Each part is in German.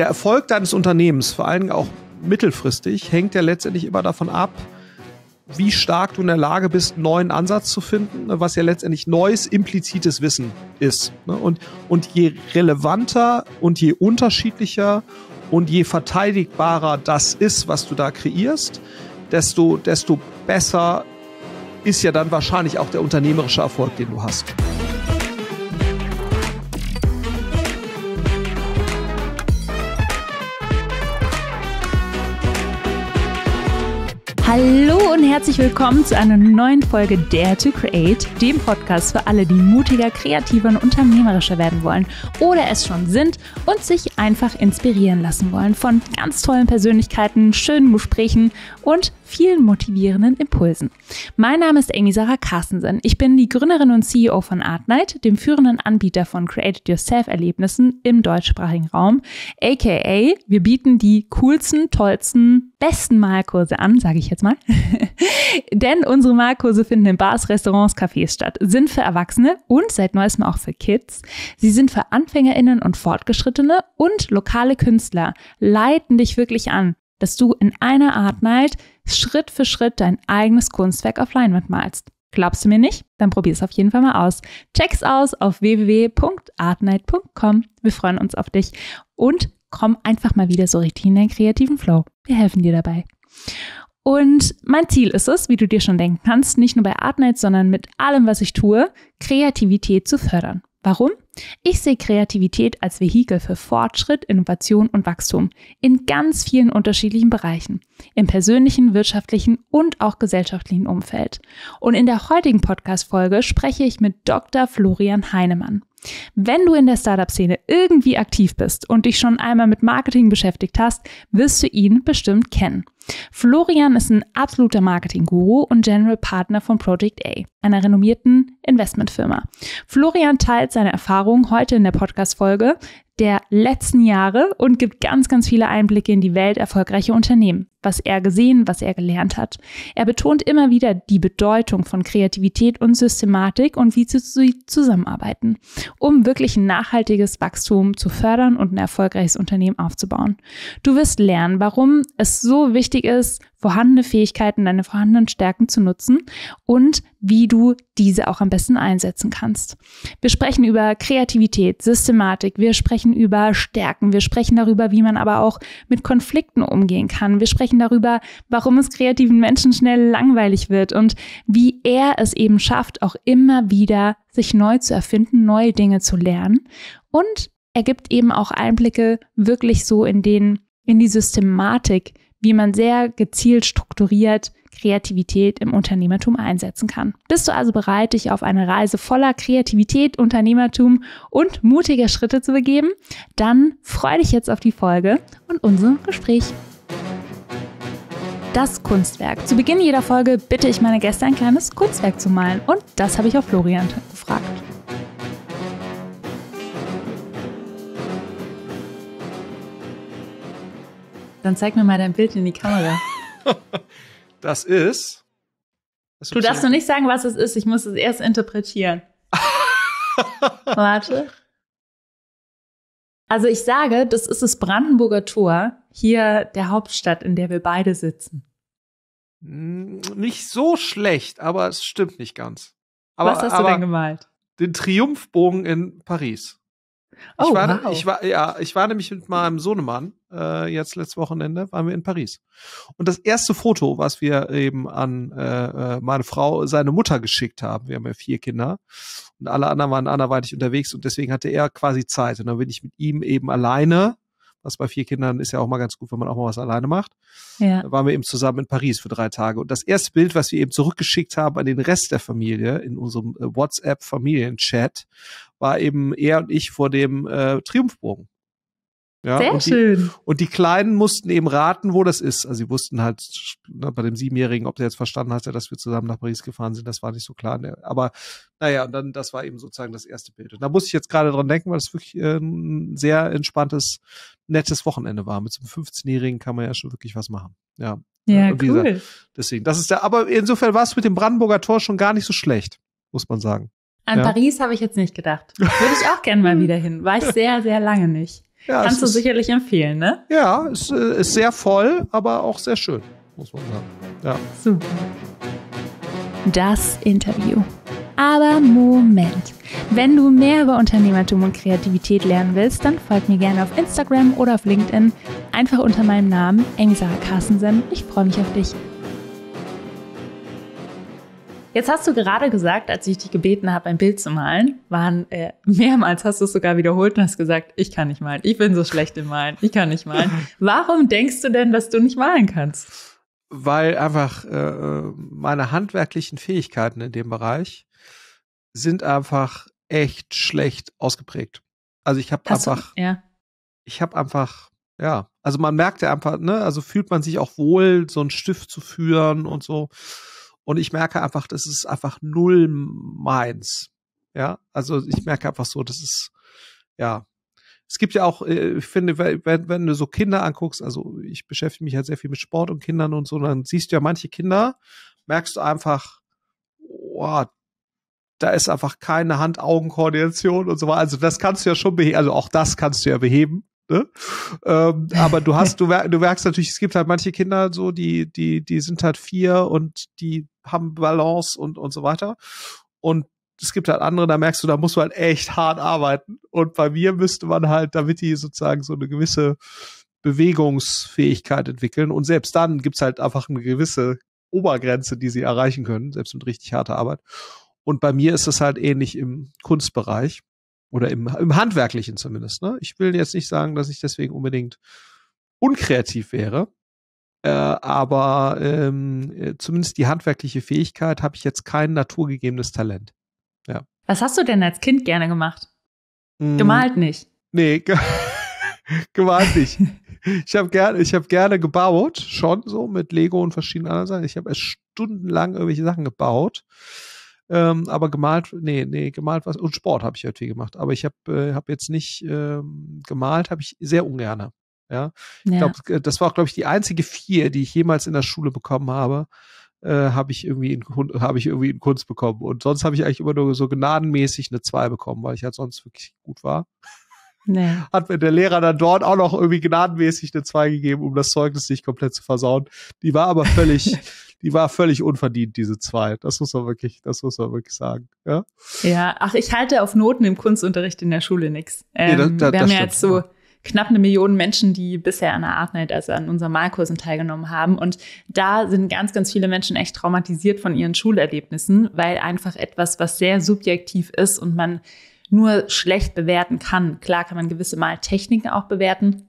der Erfolg deines Unternehmens, vor allen Dingen auch mittelfristig, hängt ja letztendlich immer davon ab, wie stark du in der Lage bist, einen neuen Ansatz zu finden, ne, was ja letztendlich neues, implizites Wissen ist. Ne. Und, und je relevanter und je unterschiedlicher und je verteidigbarer das ist, was du da kreierst, desto, desto besser ist ja dann wahrscheinlich auch der unternehmerische Erfolg, den du hast. Hallo und herzlich willkommen zu einer neuen Folge Dare to Create, dem Podcast für alle, die mutiger, kreativer und unternehmerischer werden wollen oder es schon sind und sich einfach inspirieren lassen wollen von ganz tollen Persönlichkeiten, schönen Gesprächen und vielen motivierenden Impulsen. Mein Name ist Amy Sarah Carstensen. Ich bin die Gründerin und CEO von Artnight, dem führenden Anbieter von Created Yourself Erlebnissen im deutschsprachigen Raum, aka wir bieten die coolsten, tollsten, besten Malkurse an, sage ich jetzt jetzt mal. Denn unsere Malkurse finden in Bars, Restaurants, Cafés statt, sind für Erwachsene und seit neuestem auch für Kids. Sie sind für AnfängerInnen und Fortgeschrittene und lokale Künstler, leiten dich wirklich an, dass du in einer Art Night Schritt für Schritt dein eigenes Kunstwerk auf Leinwand malst. Glaubst du mir nicht? Dann probier es auf jeden Fall mal aus. Check's aus auf www.artnight.com. Wir freuen uns auf dich und komm einfach mal wieder so richtig in deinen kreativen Flow. Wir helfen dir dabei. Und mein Ziel ist es, wie du dir schon denken kannst, nicht nur bei Artnight, sondern mit allem, was ich tue, Kreativität zu fördern. Warum? Ich sehe Kreativität als Vehikel für Fortschritt, Innovation und Wachstum in ganz vielen unterschiedlichen Bereichen, im persönlichen, wirtschaftlichen und auch gesellschaftlichen Umfeld. Und in der heutigen Podcast-Folge spreche ich mit Dr. Florian Heinemann. Wenn du in der Startup-Szene irgendwie aktiv bist und dich schon einmal mit Marketing beschäftigt hast, wirst du ihn bestimmt kennen. Florian ist ein absoluter Marketing-Guru und General Partner von Project A, einer renommierten Investmentfirma. Florian teilt seine Erfahrungen heute in der Podcast-Folge, der letzten Jahre und gibt ganz, ganz viele Einblicke in die Welt erfolgreicher Unternehmen, was er gesehen, was er gelernt hat. Er betont immer wieder die Bedeutung von Kreativität und Systematik und wie sie zusammenarbeiten, um wirklich ein nachhaltiges Wachstum zu fördern und ein erfolgreiches Unternehmen aufzubauen. Du wirst lernen, warum es so wichtig ist, vorhandene Fähigkeiten, deine vorhandenen Stärken zu nutzen und wie du diese auch am besten einsetzen kannst. Wir sprechen über Kreativität, Systematik, wir sprechen über Stärken, wir sprechen darüber, wie man aber auch mit Konflikten umgehen kann. Wir sprechen darüber, warum es kreativen Menschen schnell langweilig wird und wie er es eben schafft, auch immer wieder sich neu zu erfinden, neue Dinge zu lernen und er gibt eben auch Einblicke wirklich so in den in die Systematik, wie man sehr gezielt strukturiert Kreativität im Unternehmertum einsetzen kann. Bist du also bereit, dich auf eine Reise voller Kreativität, Unternehmertum und mutiger Schritte zu begeben? Dann freue dich jetzt auf die Folge und unser Gespräch das Kunstwerk. Zu Beginn jeder Folge bitte ich meine Gäste, ein kleines Kunstwerk zu malen. Und das habe ich auf Florian gefragt. Dann zeig mir mal dein Bild in die Kamera. das ist. Das du darfst noch nicht sagen, was es ist. Ich muss es erst interpretieren. Warte. Also ich sage, das ist das Brandenburger Tor, hier der Hauptstadt, in der wir beide sitzen. Nicht so schlecht, aber es stimmt nicht ganz. Aber, was hast du denn gemalt? Den Triumphbogen in Paris. Ich, oh, war, wow. ich, war, ja, ich war nämlich mit meinem Sohnemann, äh, jetzt letztes Wochenende, waren wir in Paris. Und das erste Foto, was wir eben an äh, äh, meine Frau, seine Mutter geschickt haben, wir haben ja vier Kinder und alle anderen waren anderweitig unterwegs und deswegen hatte er quasi Zeit. Und dann bin ich mit ihm eben alleine was bei vier Kindern ist ja auch mal ganz gut, wenn man auch mal was alleine macht. Ja. Äh, waren wir eben zusammen in Paris für drei Tage. Und das erste Bild, was wir eben zurückgeschickt haben an den Rest der Familie in unserem äh, WhatsApp-Familien-Chat, war eben er und ich vor dem äh, Triumphbogen. Ja, Sehr und die, schön. Und die Kleinen mussten eben raten, wo das ist. Also sie wussten halt ne, bei dem Siebenjährigen, ob der jetzt verstanden hatte, dass wir zusammen nach Paris gefahren sind, das war nicht so klar. Ne? Aber naja, und dann, das war eben sozusagen das erste Bild. Und da muss ich jetzt gerade dran denken, weil es wirklich äh, ein sehr entspanntes, nettes Wochenende war. Mit so einem 15-Jährigen kann man ja schon wirklich was machen. Ja. Ja, und cool. Dieser, deswegen, das ist der, aber insofern war es mit dem Brandenburger Tor schon gar nicht so schlecht, muss man sagen. An ja. Paris habe ich jetzt nicht gedacht. Würde ich auch gerne mal wieder hin. War ich sehr, sehr lange nicht. Ja, Kannst du sicherlich empfehlen, ne? Ja, es ist, äh, ist sehr voll, aber auch sehr schön, muss man sagen. Ja. Super. Das Interview. Aber Moment. Wenn du mehr über Unternehmertum und Kreativität lernen willst, dann folg mir gerne auf Instagram oder auf LinkedIn. Einfach unter meinem Namen, Amy Carstensen. Ich freue mich auf dich. Jetzt hast du gerade gesagt, als ich dich gebeten habe, ein Bild zu malen, waren äh, mehrmals hast du es sogar wiederholt und hast gesagt, ich kann nicht malen, ich bin so schlecht im Malen, ich kann nicht malen. Warum denkst du denn, dass du nicht malen kannst? Weil einfach äh, meine handwerklichen Fähigkeiten in dem Bereich sind einfach echt schlecht ausgeprägt. Also ich habe einfach, du, ja. ich habe einfach, ja, also man merkt ja einfach, ne, also fühlt man sich auch wohl, so einen Stift zu führen und so. Und ich merke einfach, das ist einfach null meins. Ja, also ich merke einfach so, das ist, ja. Es gibt ja auch, äh, ich finde, wenn, wenn du so Kinder anguckst, also ich beschäftige mich ja halt sehr viel mit Sport und Kindern und so, dann siehst du ja manche Kinder, merkst du einfach, boah, da ist einfach keine Hand-Augen-Koordination und so weiter. Also das kannst du ja schon beheben, also auch das kannst du ja beheben. Ne? Ähm, aber du hast, du, merkst, du merkst natürlich, es gibt halt manche Kinder so, die, die, die sind halt vier und die haben Balance und, und so weiter. Und es gibt halt andere, da merkst du, da musst du halt echt hart arbeiten. Und bei mir müsste man halt, damit die sozusagen so eine gewisse Bewegungsfähigkeit entwickeln. Und selbst dann gibt's halt einfach eine gewisse Obergrenze, die sie erreichen können, selbst mit richtig harter Arbeit. Und bei mir ist es halt ähnlich im Kunstbereich. Oder im, im Handwerklichen zumindest. Ne? Ich will jetzt nicht sagen, dass ich deswegen unbedingt unkreativ wäre. Äh, aber ähm, äh, zumindest die handwerkliche Fähigkeit habe ich jetzt kein naturgegebenes Talent. Ja. Was hast du denn als Kind gerne gemacht? Mm, gemalt nicht. Nee, ge gemalt nicht. Ich habe gerne, ich habe gerne gebaut, schon so mit Lego und verschiedenen anderen Sachen. Ich habe erst stundenlang irgendwelche Sachen gebaut. Ähm, aber gemalt, nee, nee, gemalt was und Sport habe ich halt viel gemacht. Aber ich habe äh, hab jetzt nicht ähm, gemalt, habe ich sehr ungerne. Ja, ich glaube, äh, das war auch, glaube ich, die einzige vier, die ich jemals in der Schule bekommen habe. Äh, habe ich irgendwie in habe ich irgendwie in Kunst bekommen und sonst habe ich eigentlich immer nur so gnadenmäßig eine zwei bekommen, weil ich halt sonst wirklich gut war. Nee. Hat mir der Lehrer dann dort auch noch irgendwie gnadenmäßig eine 2 gegeben, um das Zeugnis nicht komplett zu versauen. Die war aber völlig, die war völlig unverdient, diese zwei. Das muss man wirklich, das muss man wirklich sagen. Ja, ja ach, ich halte auf Noten im Kunstunterricht in der Schule nichts. Ähm, nee, da, da, wir haben ja jetzt so knapp eine Million Menschen, die bisher an der Art Night, also an unseren Malkursen teilgenommen haben. Und da sind ganz, ganz viele Menschen echt traumatisiert von ihren Schulerlebnissen, weil einfach etwas, was sehr subjektiv ist und man nur schlecht bewerten kann. Klar kann man gewisse Maltechniken auch bewerten,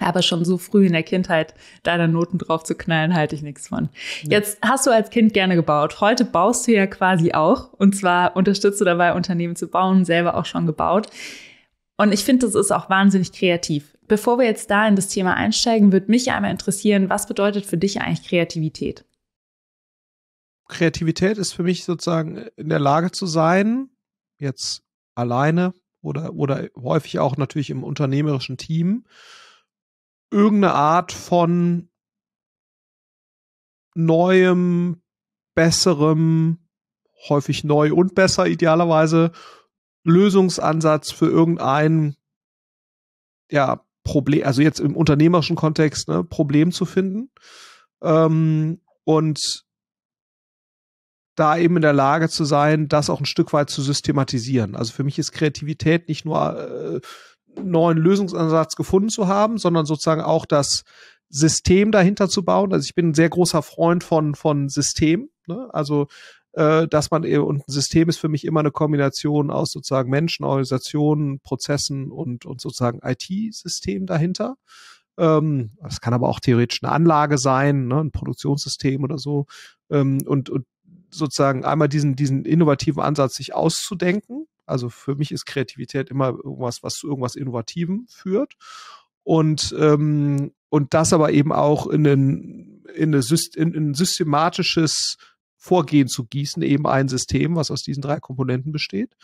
aber schon so früh in der Kindheit deine Noten drauf zu knallen, halte ich nichts von. Ja. Jetzt hast du als Kind gerne gebaut. Heute baust du ja quasi auch. Und zwar unterstützt du dabei, Unternehmen zu bauen, selber auch schon gebaut. Und ich finde, das ist auch wahnsinnig kreativ. Bevor wir jetzt da in das Thema einsteigen, würde mich einmal interessieren, was bedeutet für dich eigentlich Kreativität? Kreativität ist für mich sozusagen in der Lage zu sein, jetzt alleine oder, oder häufig auch natürlich im unternehmerischen Team, irgendeine Art von neuem, besserem, häufig neu und besser idealerweise Lösungsansatz für irgendein ja, Problem, also jetzt im unternehmerischen Kontext, ne, Problem zu finden. Ähm, und da eben in der Lage zu sein, das auch ein Stück weit zu systematisieren. Also für mich ist Kreativität nicht nur äh, neuen Lösungsansatz gefunden zu haben, sondern sozusagen auch das System dahinter zu bauen. Also ich bin ein sehr großer Freund von, von System. Ne? Also äh, dass man und ein System ist für mich immer eine Kombination aus sozusagen Menschen, Organisationen, Prozessen und, und sozusagen IT-System dahinter. Ähm, das kann aber auch theoretisch eine Anlage sein, ne? ein Produktionssystem oder so. Ähm, und, und sozusagen einmal diesen, diesen innovativen Ansatz sich auszudenken also für mich ist Kreativität immer irgendwas, was zu irgendwas Innovativem führt. Und, ähm, und das aber eben auch in, den, in, eine, in, ein systematisches Vorgehen zu gießen, eben ein System, was aus diesen drei Komponenten besteht.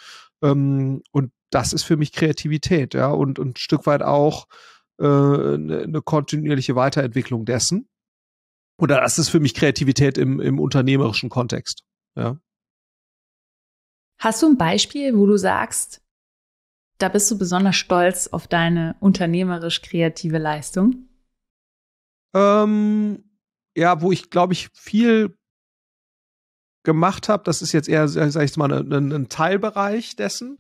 Ähm, und das ist für mich Kreativität, ja, und, und ein Stück weit auch äh, eine, eine kontinuierliche Weiterentwicklung dessen. Oder das ist für mich Kreativität im, im unternehmerischen Kontext. Ja. Hast du ein Beispiel, wo du sagst, da bist du besonders stolz auf deine unternehmerisch kreative Leistung? Ähm, ja, wo ich glaube ich viel gemacht habe, das ist jetzt eher, sag ich mal, ein, ne, ne, ne, ein Teilbereich dessen,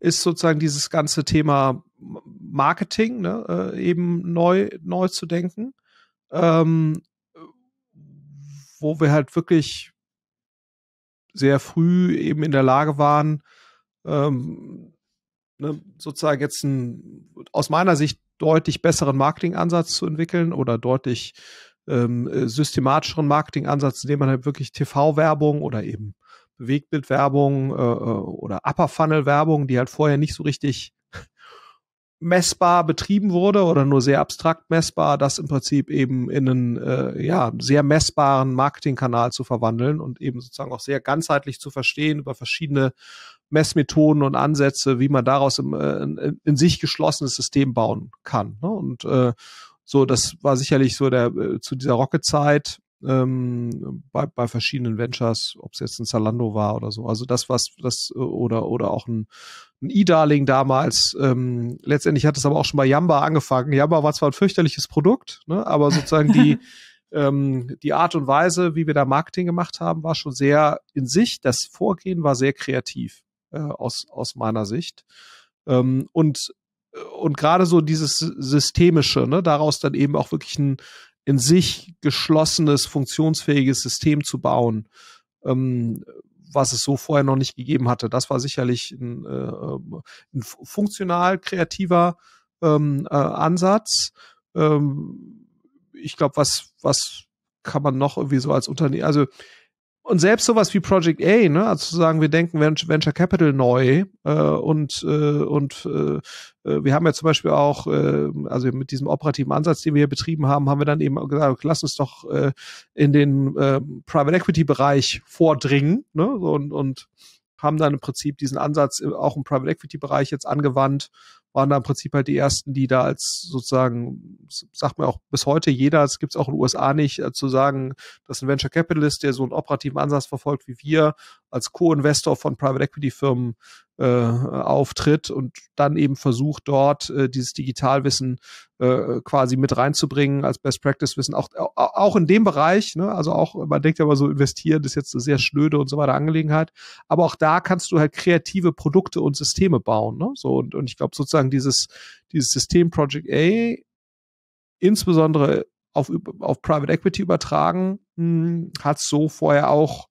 ist sozusagen dieses ganze Thema Marketing, ne, äh, eben neu, neu zu denken, ähm, wo wir halt wirklich sehr früh eben in der Lage waren, ähm, ne, sozusagen jetzt einen aus meiner Sicht deutlich besseren Marketingansatz zu entwickeln oder deutlich ähm, äh, systematischeren Marketingansatz, indem man halt wirklich TV-Werbung oder eben Bewegbildwerbung äh, äh, oder Upper-Funnel-Werbung, die halt vorher nicht so richtig messbar betrieben wurde oder nur sehr abstrakt messbar, das im Prinzip eben in einen äh, ja, sehr messbaren Marketingkanal zu verwandeln und eben sozusagen auch sehr ganzheitlich zu verstehen über verschiedene Messmethoden und Ansätze, wie man daraus im, äh, in, in, sich geschlossenes System bauen kann. Ne? Und äh, so, das war sicherlich so der äh, zu dieser Rocket-Zeit ähm, bei, bei verschiedenen Ventures, ob es jetzt ein Zalando war oder so. Also das, was das äh, oder oder auch ein, ein E-Darling damals. Ähm, letztendlich hat es aber auch schon bei Yamba angefangen. Yamba war zwar ein fürchterliches Produkt, ne, aber sozusagen die ähm, die Art und Weise, wie wir da Marketing gemacht haben, war schon sehr in sich. Das Vorgehen war sehr kreativ äh, aus aus meiner Sicht. Ähm, und äh, und gerade so dieses Systemische, ne, daraus dann eben auch wirklich ein, in sich geschlossenes, funktionsfähiges System zu bauen, ähm, was es so vorher noch nicht gegeben hatte. Das war sicherlich ein, äh, ein funktional kreativer ähm, äh, Ansatz. Ähm, ich glaube, was, was kann man noch irgendwie so als Unternehmen, also und selbst sowas wie Project A, ne, also zu sagen, wir denken Venture Capital neu äh, und äh, und äh, äh, wir haben ja zum Beispiel auch, äh, also mit diesem operativen Ansatz, den wir hier betrieben haben, haben wir dann eben gesagt, lass uns doch äh, in den äh, Private Equity Bereich vordringen, ne, und und haben dann im Prinzip diesen Ansatz äh, auch im Private Equity Bereich jetzt angewandt waren da im Prinzip halt die ersten, die da als sozusagen, sagt man auch bis heute jeder, es gibt es auch in den USA nicht, äh, zu sagen, dass ein Venture Capitalist, der so einen operativen Ansatz verfolgt wie wir, als Co-Investor von Private Equity Firmen äh, auftritt und dann eben versucht, dort äh, dieses Digitalwissen äh, quasi mit reinzubringen als Best Practice Wissen, auch, auch in dem Bereich, ne? also auch, man denkt ja immer so, investieren ist jetzt eine sehr schnöde und so weiter Angelegenheit, aber auch da kannst du halt kreative Produkte und Systeme bauen, ne? so und, und ich glaube sozusagen dieses, dieses System Project A, insbesondere auf, auf Private Equity übertragen, hm, hat so vorher auch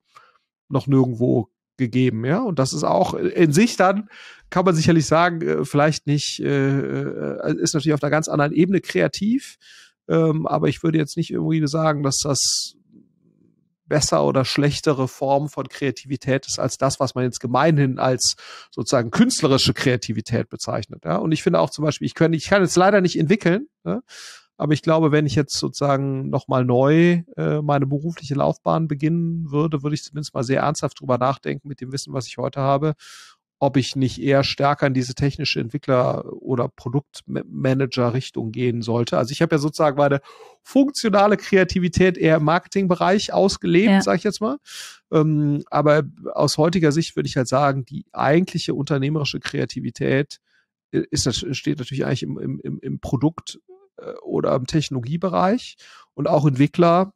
noch nirgendwo gegeben, ja. Und das ist auch äh, in sich dann, kann man sicherlich sagen, äh, vielleicht nicht, äh, äh, ist natürlich auf einer ganz anderen Ebene kreativ, ähm, aber ich würde jetzt nicht irgendwie sagen, dass das besser oder schlechtere Form von Kreativität ist als das, was man jetzt gemeinhin als sozusagen künstlerische Kreativität bezeichnet. Ja? Und ich finde auch zum Beispiel, ich, kann, ich kann jetzt leider nicht entwickeln, ja? Aber ich glaube, wenn ich jetzt sozusagen nochmal neu äh, meine berufliche Laufbahn beginnen würde, würde ich zumindest mal sehr ernsthaft drüber nachdenken mit dem Wissen, was ich heute habe, ob ich nicht eher stärker in diese technische Entwickler- oder Produktmanager-Richtung gehen sollte. Also ich habe ja sozusagen meine funktionale Kreativität eher im Marketingbereich ausgelebt, ja. sage ich jetzt mal. Ähm, aber aus heutiger Sicht würde ich halt sagen, die eigentliche unternehmerische Kreativität äh, ist, steht natürlich eigentlich im, im, im Produkt äh, oder im Technologiebereich. Und auch Entwickler,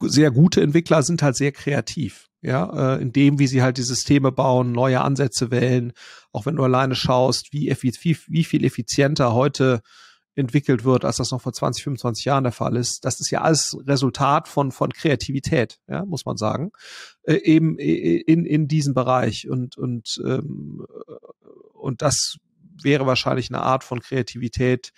sehr gute Entwickler sind halt sehr kreativ. Ja, äh, in dem, wie sie halt die Systeme bauen, neue Ansätze wählen. Auch wenn du alleine schaust, wie, wie, wie viel effizienter heute entwickelt wird, als das noch vor 20, 25 Jahren der Fall ist. Das ist ja alles Resultat von, von Kreativität, ja, muss man sagen, äh, eben in, in diesem Bereich. Und, und, ähm, äh, und das wäre wahrscheinlich eine Art von Kreativität,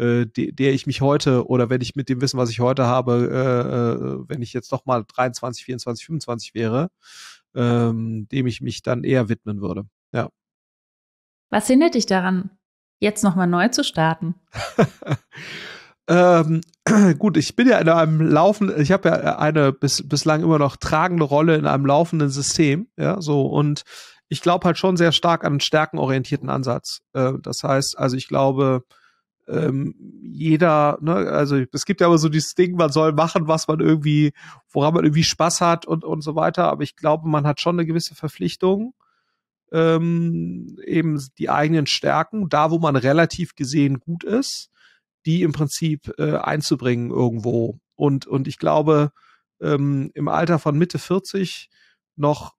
äh, der ich mich heute oder wenn ich mit dem Wissen, was ich heute habe, äh, äh wenn ich jetzt noch mal 23, 24, 25 wäre, ähm, dem ich mich dann eher widmen würde. Ja. Was hindert dich daran, jetzt nochmal neu zu starten? ähm, gut, ich bin ja in einem laufenden, ich habe ja eine bis, bislang immer noch tragende Rolle in einem laufenden System, ja, so und ich glaube halt schon sehr stark an einen stärkenorientierten Ansatz. Äh, das heißt, also ich glaube, ähm, jeder, ne, also es gibt ja immer so dieses Ding, man soll machen, was man irgendwie, woran man irgendwie Spaß hat und, und so weiter, aber ich glaube, man hat schon eine gewisse Verpflichtung, ähm, eben die eigenen Stärken, da wo man relativ gesehen gut ist, die im Prinzip äh, einzubringen irgendwo. Und, und ich glaube, ähm, im Alter von Mitte 40 noch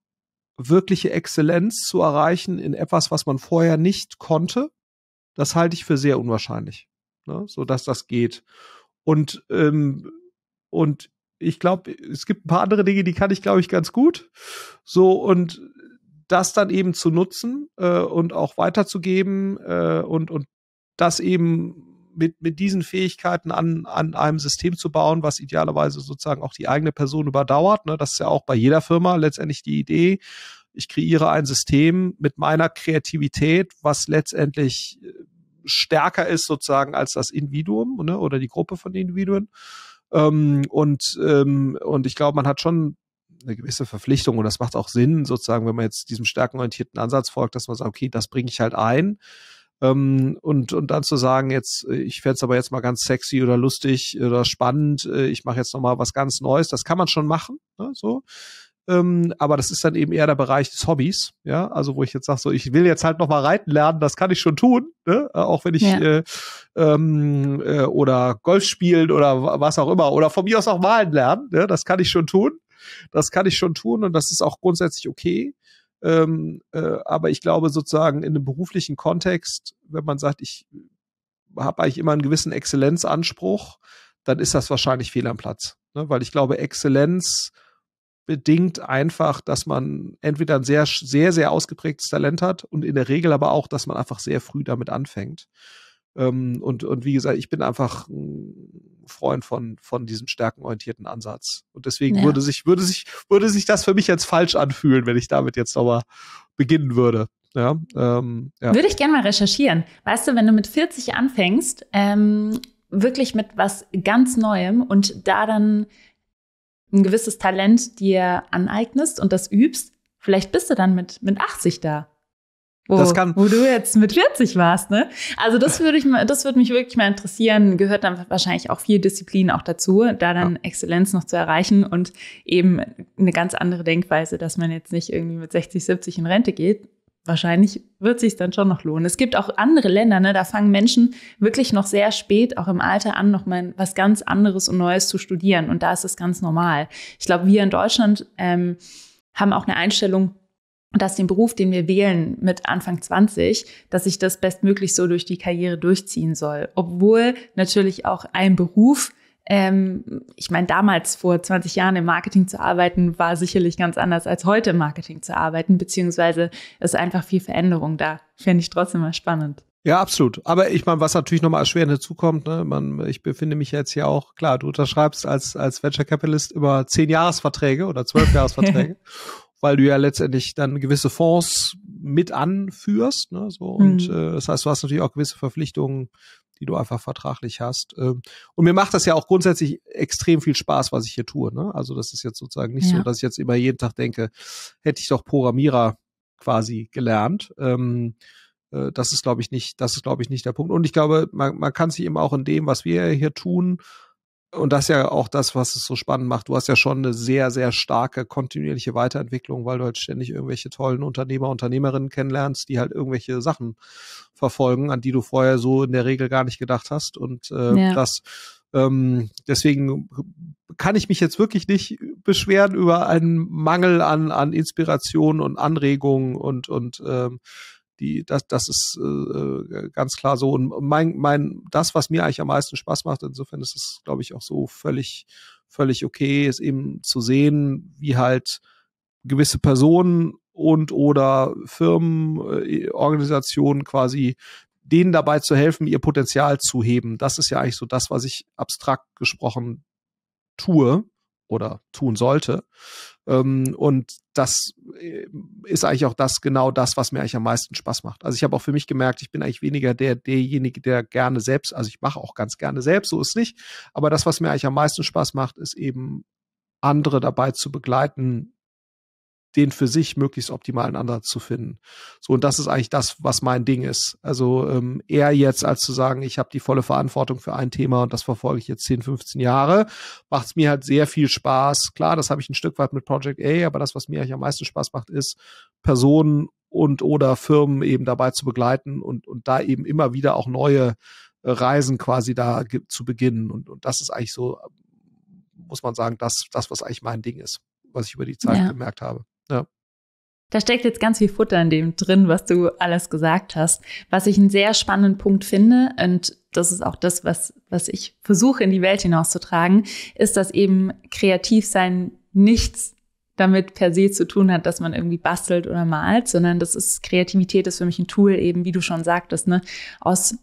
wirkliche Exzellenz zu erreichen in etwas, was man vorher nicht konnte, das halte ich für sehr unwahrscheinlich, ne? so dass das geht. Und ähm, und ich glaube, es gibt ein paar andere Dinge, die kann ich glaube ich ganz gut. So und das dann eben zu nutzen äh, und auch weiterzugeben äh, und und das eben mit, mit diesen Fähigkeiten an, an einem System zu bauen, was idealerweise sozusagen auch die eigene Person überdauert. Ne? Das ist ja auch bei jeder Firma letztendlich die Idee. Ich kreiere ein System mit meiner Kreativität, was letztendlich äh, stärker ist sozusagen als das Individuum ne, oder die Gruppe von Individuen. Ähm, und, ähm, und ich glaube, man hat schon eine gewisse Verpflichtung und das macht auch Sinn, sozusagen, wenn man jetzt diesem stärkenorientierten Ansatz folgt, dass man sagt, okay, das bringe ich halt ein. Ähm, und, und dann zu sagen, jetzt, ich fände es aber jetzt mal ganz sexy oder lustig oder spannend, äh, ich mache jetzt nochmal was ganz Neues, das kann man schon machen, ne, so. Ähm, aber das ist dann eben eher der Bereich des Hobbys, ja, also wo ich jetzt sage, so ich will jetzt halt noch mal reiten lernen, das kann ich schon tun, ne? Äh, auch wenn ich ja. äh, ähm, äh, oder Golf spielen oder was auch immer oder von mir aus auch malen lernen, ne? das kann ich schon tun, das kann ich schon tun und das ist auch grundsätzlich okay. Ähm, äh, aber ich glaube sozusagen in einem beruflichen Kontext, wenn man sagt, ich habe eigentlich immer einen gewissen Exzellenzanspruch, dann ist das wahrscheinlich fehl am Platz, ne? weil ich glaube Exzellenz bedingt einfach, dass man entweder ein sehr, sehr, sehr ausgeprägtes Talent hat und in der Regel aber auch, dass man einfach sehr früh damit anfängt. Ähm, und, und wie gesagt, ich bin einfach ein Freund von, von diesem stärkenorientierten Ansatz. Und deswegen ja. würde, sich, würde, sich, würde sich das für mich jetzt falsch anfühlen, wenn ich damit jetzt nochmal beginnen würde. Ja, ähm, ja. Würde ich gerne mal recherchieren. Weißt du, wenn du mit 40 anfängst, ähm, wirklich mit was ganz Neuem und da dann ein gewisses Talent dir aneignest und das übst, vielleicht bist du dann mit, mit 80 da. Wo, das kann. wo du jetzt mit 40 warst, ne? Also das würde ich mal, das würde mich wirklich mal interessieren. Gehört dann wahrscheinlich auch viel Disziplin auch dazu, da dann ja. Exzellenz noch zu erreichen und eben eine ganz andere Denkweise, dass man jetzt nicht irgendwie mit 60, 70 in Rente geht, wahrscheinlich wird sich dann schon noch lohnen. Es gibt auch andere Länder, ne, da fangen Menschen wirklich noch sehr spät, auch im Alter an, noch mal was ganz anderes und Neues zu studieren. Und da ist es ganz normal. Ich glaube, wir in Deutschland ähm, haben auch eine Einstellung, dass den Beruf, den wir wählen mit Anfang 20, dass ich das bestmöglich so durch die Karriere durchziehen soll. Obwohl natürlich auch ein Beruf ähm, ich meine, damals vor 20 Jahren im Marketing zu arbeiten, war sicherlich ganz anders als heute im Marketing zu arbeiten, beziehungsweise ist einfach viel Veränderung da. Fände ich trotzdem mal spannend. Ja, absolut. Aber ich meine, was natürlich nochmal erschwerend hinzukommt, ne, man, ich befinde mich jetzt hier auch, klar, du unterschreibst als, als Venture Capitalist über zehn Jahresverträge oder zwölf Jahresverträge, weil du ja letztendlich dann gewisse Fonds mit anführst. Ne, so. Und mhm. äh, das heißt, du hast natürlich auch gewisse Verpflichtungen, die du einfach vertraglich hast. Ähm, und mir macht das ja auch grundsätzlich extrem viel Spaß, was ich hier tue. Ne? Also das ist jetzt sozusagen nicht ja. so, dass ich jetzt immer jeden Tag denke, hätte ich doch Programmierer quasi gelernt. Ähm, äh, das ist, glaube ich, nicht, das ist, glaube ich, nicht der Punkt. Und ich glaube, man, man kann sich eben auch in dem, was wir hier tun, und das ist ja auch das, was es so spannend macht. Du hast ja schon eine sehr, sehr starke kontinuierliche Weiterentwicklung, weil du halt ständig irgendwelche tollen Unternehmer, Unternehmerinnen kennenlernst, die halt irgendwelche Sachen verfolgen, an die du vorher so in der Regel gar nicht gedacht hast. Und äh, ja. das ähm, deswegen kann ich mich jetzt wirklich nicht beschweren über einen Mangel an, an Inspiration und Anregungen und, und ähm, die, das, das ist äh, äh, ganz klar so. Und mein, mein, das, was mir eigentlich am meisten Spaß macht, insofern ist es, glaube ich, auch so völlig, völlig okay, ist eben zu sehen, wie halt gewisse Personen und oder Firmen, äh, Organisationen quasi denen dabei zu helfen, ihr Potenzial zu heben. Das ist ja eigentlich so das, was ich abstrakt gesprochen tue oder tun sollte. Ähm, und das äh, ist eigentlich auch das genau das, was mir eigentlich am meisten Spaß macht. Also ich habe auch für mich gemerkt, ich bin eigentlich weniger der derjenige, der gerne selbst, also ich mache auch ganz gerne selbst, so ist nicht. Aber das, was mir eigentlich am meisten Spaß macht, ist eben andere dabei zu begleiten, den für sich möglichst optimalen Ansatz zu finden. So, und das ist eigentlich das, was mein Ding ist. Also ähm, eher jetzt, als zu sagen, ich habe die volle Verantwortung für ein Thema und das verfolge ich jetzt 10, 15 Jahre, macht es mir halt sehr viel Spaß. Klar, das habe ich ein Stück weit mit Project A, aber das, was mir eigentlich am meisten Spaß macht, ist, Personen und oder Firmen eben dabei zu begleiten und, und da eben immer wieder auch neue äh, Reisen quasi da zu beginnen. Und, und das ist eigentlich so, muss man sagen, das, das, was eigentlich mein Ding ist, was ich über die Zeit ja. gemerkt habe. Ja. Da steckt jetzt ganz viel Futter in dem drin, was du alles gesagt hast. Was ich einen sehr spannenden Punkt finde, und das ist auch das, was, was ich versuche in die Welt hinauszutragen, ist, dass eben kreativ sein nichts damit per se zu tun hat, dass man irgendwie bastelt oder malt, sondern das ist Kreativität ist für mich ein Tool eben, wie du schon sagtest, ne, aus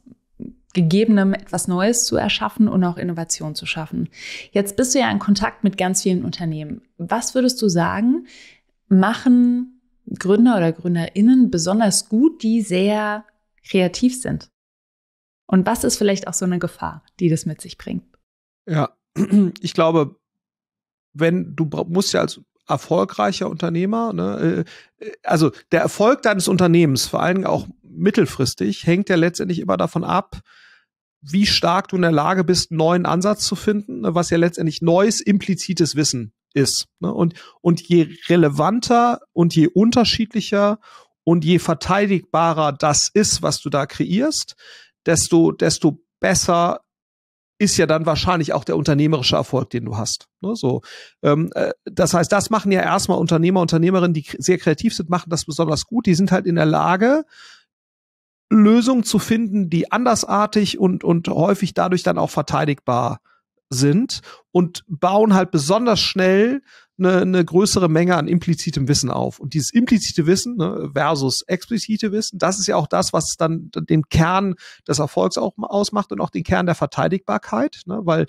gegebenem etwas Neues zu erschaffen und auch Innovation zu schaffen. Jetzt bist du ja in Kontakt mit ganz vielen Unternehmen. Was würdest du sagen, machen Gründer oder Gründerinnen besonders gut, die sehr kreativ sind? Und was ist vielleicht auch so eine Gefahr, die das mit sich bringt? Ja, ich glaube, wenn du musst ja als erfolgreicher Unternehmer, ne, äh, also der Erfolg deines Unternehmens, vor allen Dingen auch mittelfristig, hängt ja letztendlich immer davon ab, wie stark du in der Lage bist, neuen Ansatz zu finden, ne, was ja letztendlich neues, implizites Wissen ist. Ne? Und, und je relevanter und je unterschiedlicher und je verteidigbarer das ist, was du da kreierst, desto, desto besser ist ja dann wahrscheinlich auch der unternehmerische Erfolg, den du hast. Ne, so, ähm, äh, das heißt, das machen ja erstmal Unternehmer, Unternehmerinnen, die sehr kreativ sind, machen das besonders gut. Die sind halt in der Lage, Lösungen zu finden, die andersartig und und häufig dadurch dann auch verteidigbar sind und bauen halt besonders schnell eine, eine größere Menge an implizitem Wissen auf. Und dieses implizite Wissen ne, versus explizite Wissen, das ist ja auch das, was dann den Kern des Erfolgs auch ausmacht und auch den Kern der Verteidigbarkeit, ne, weil äh,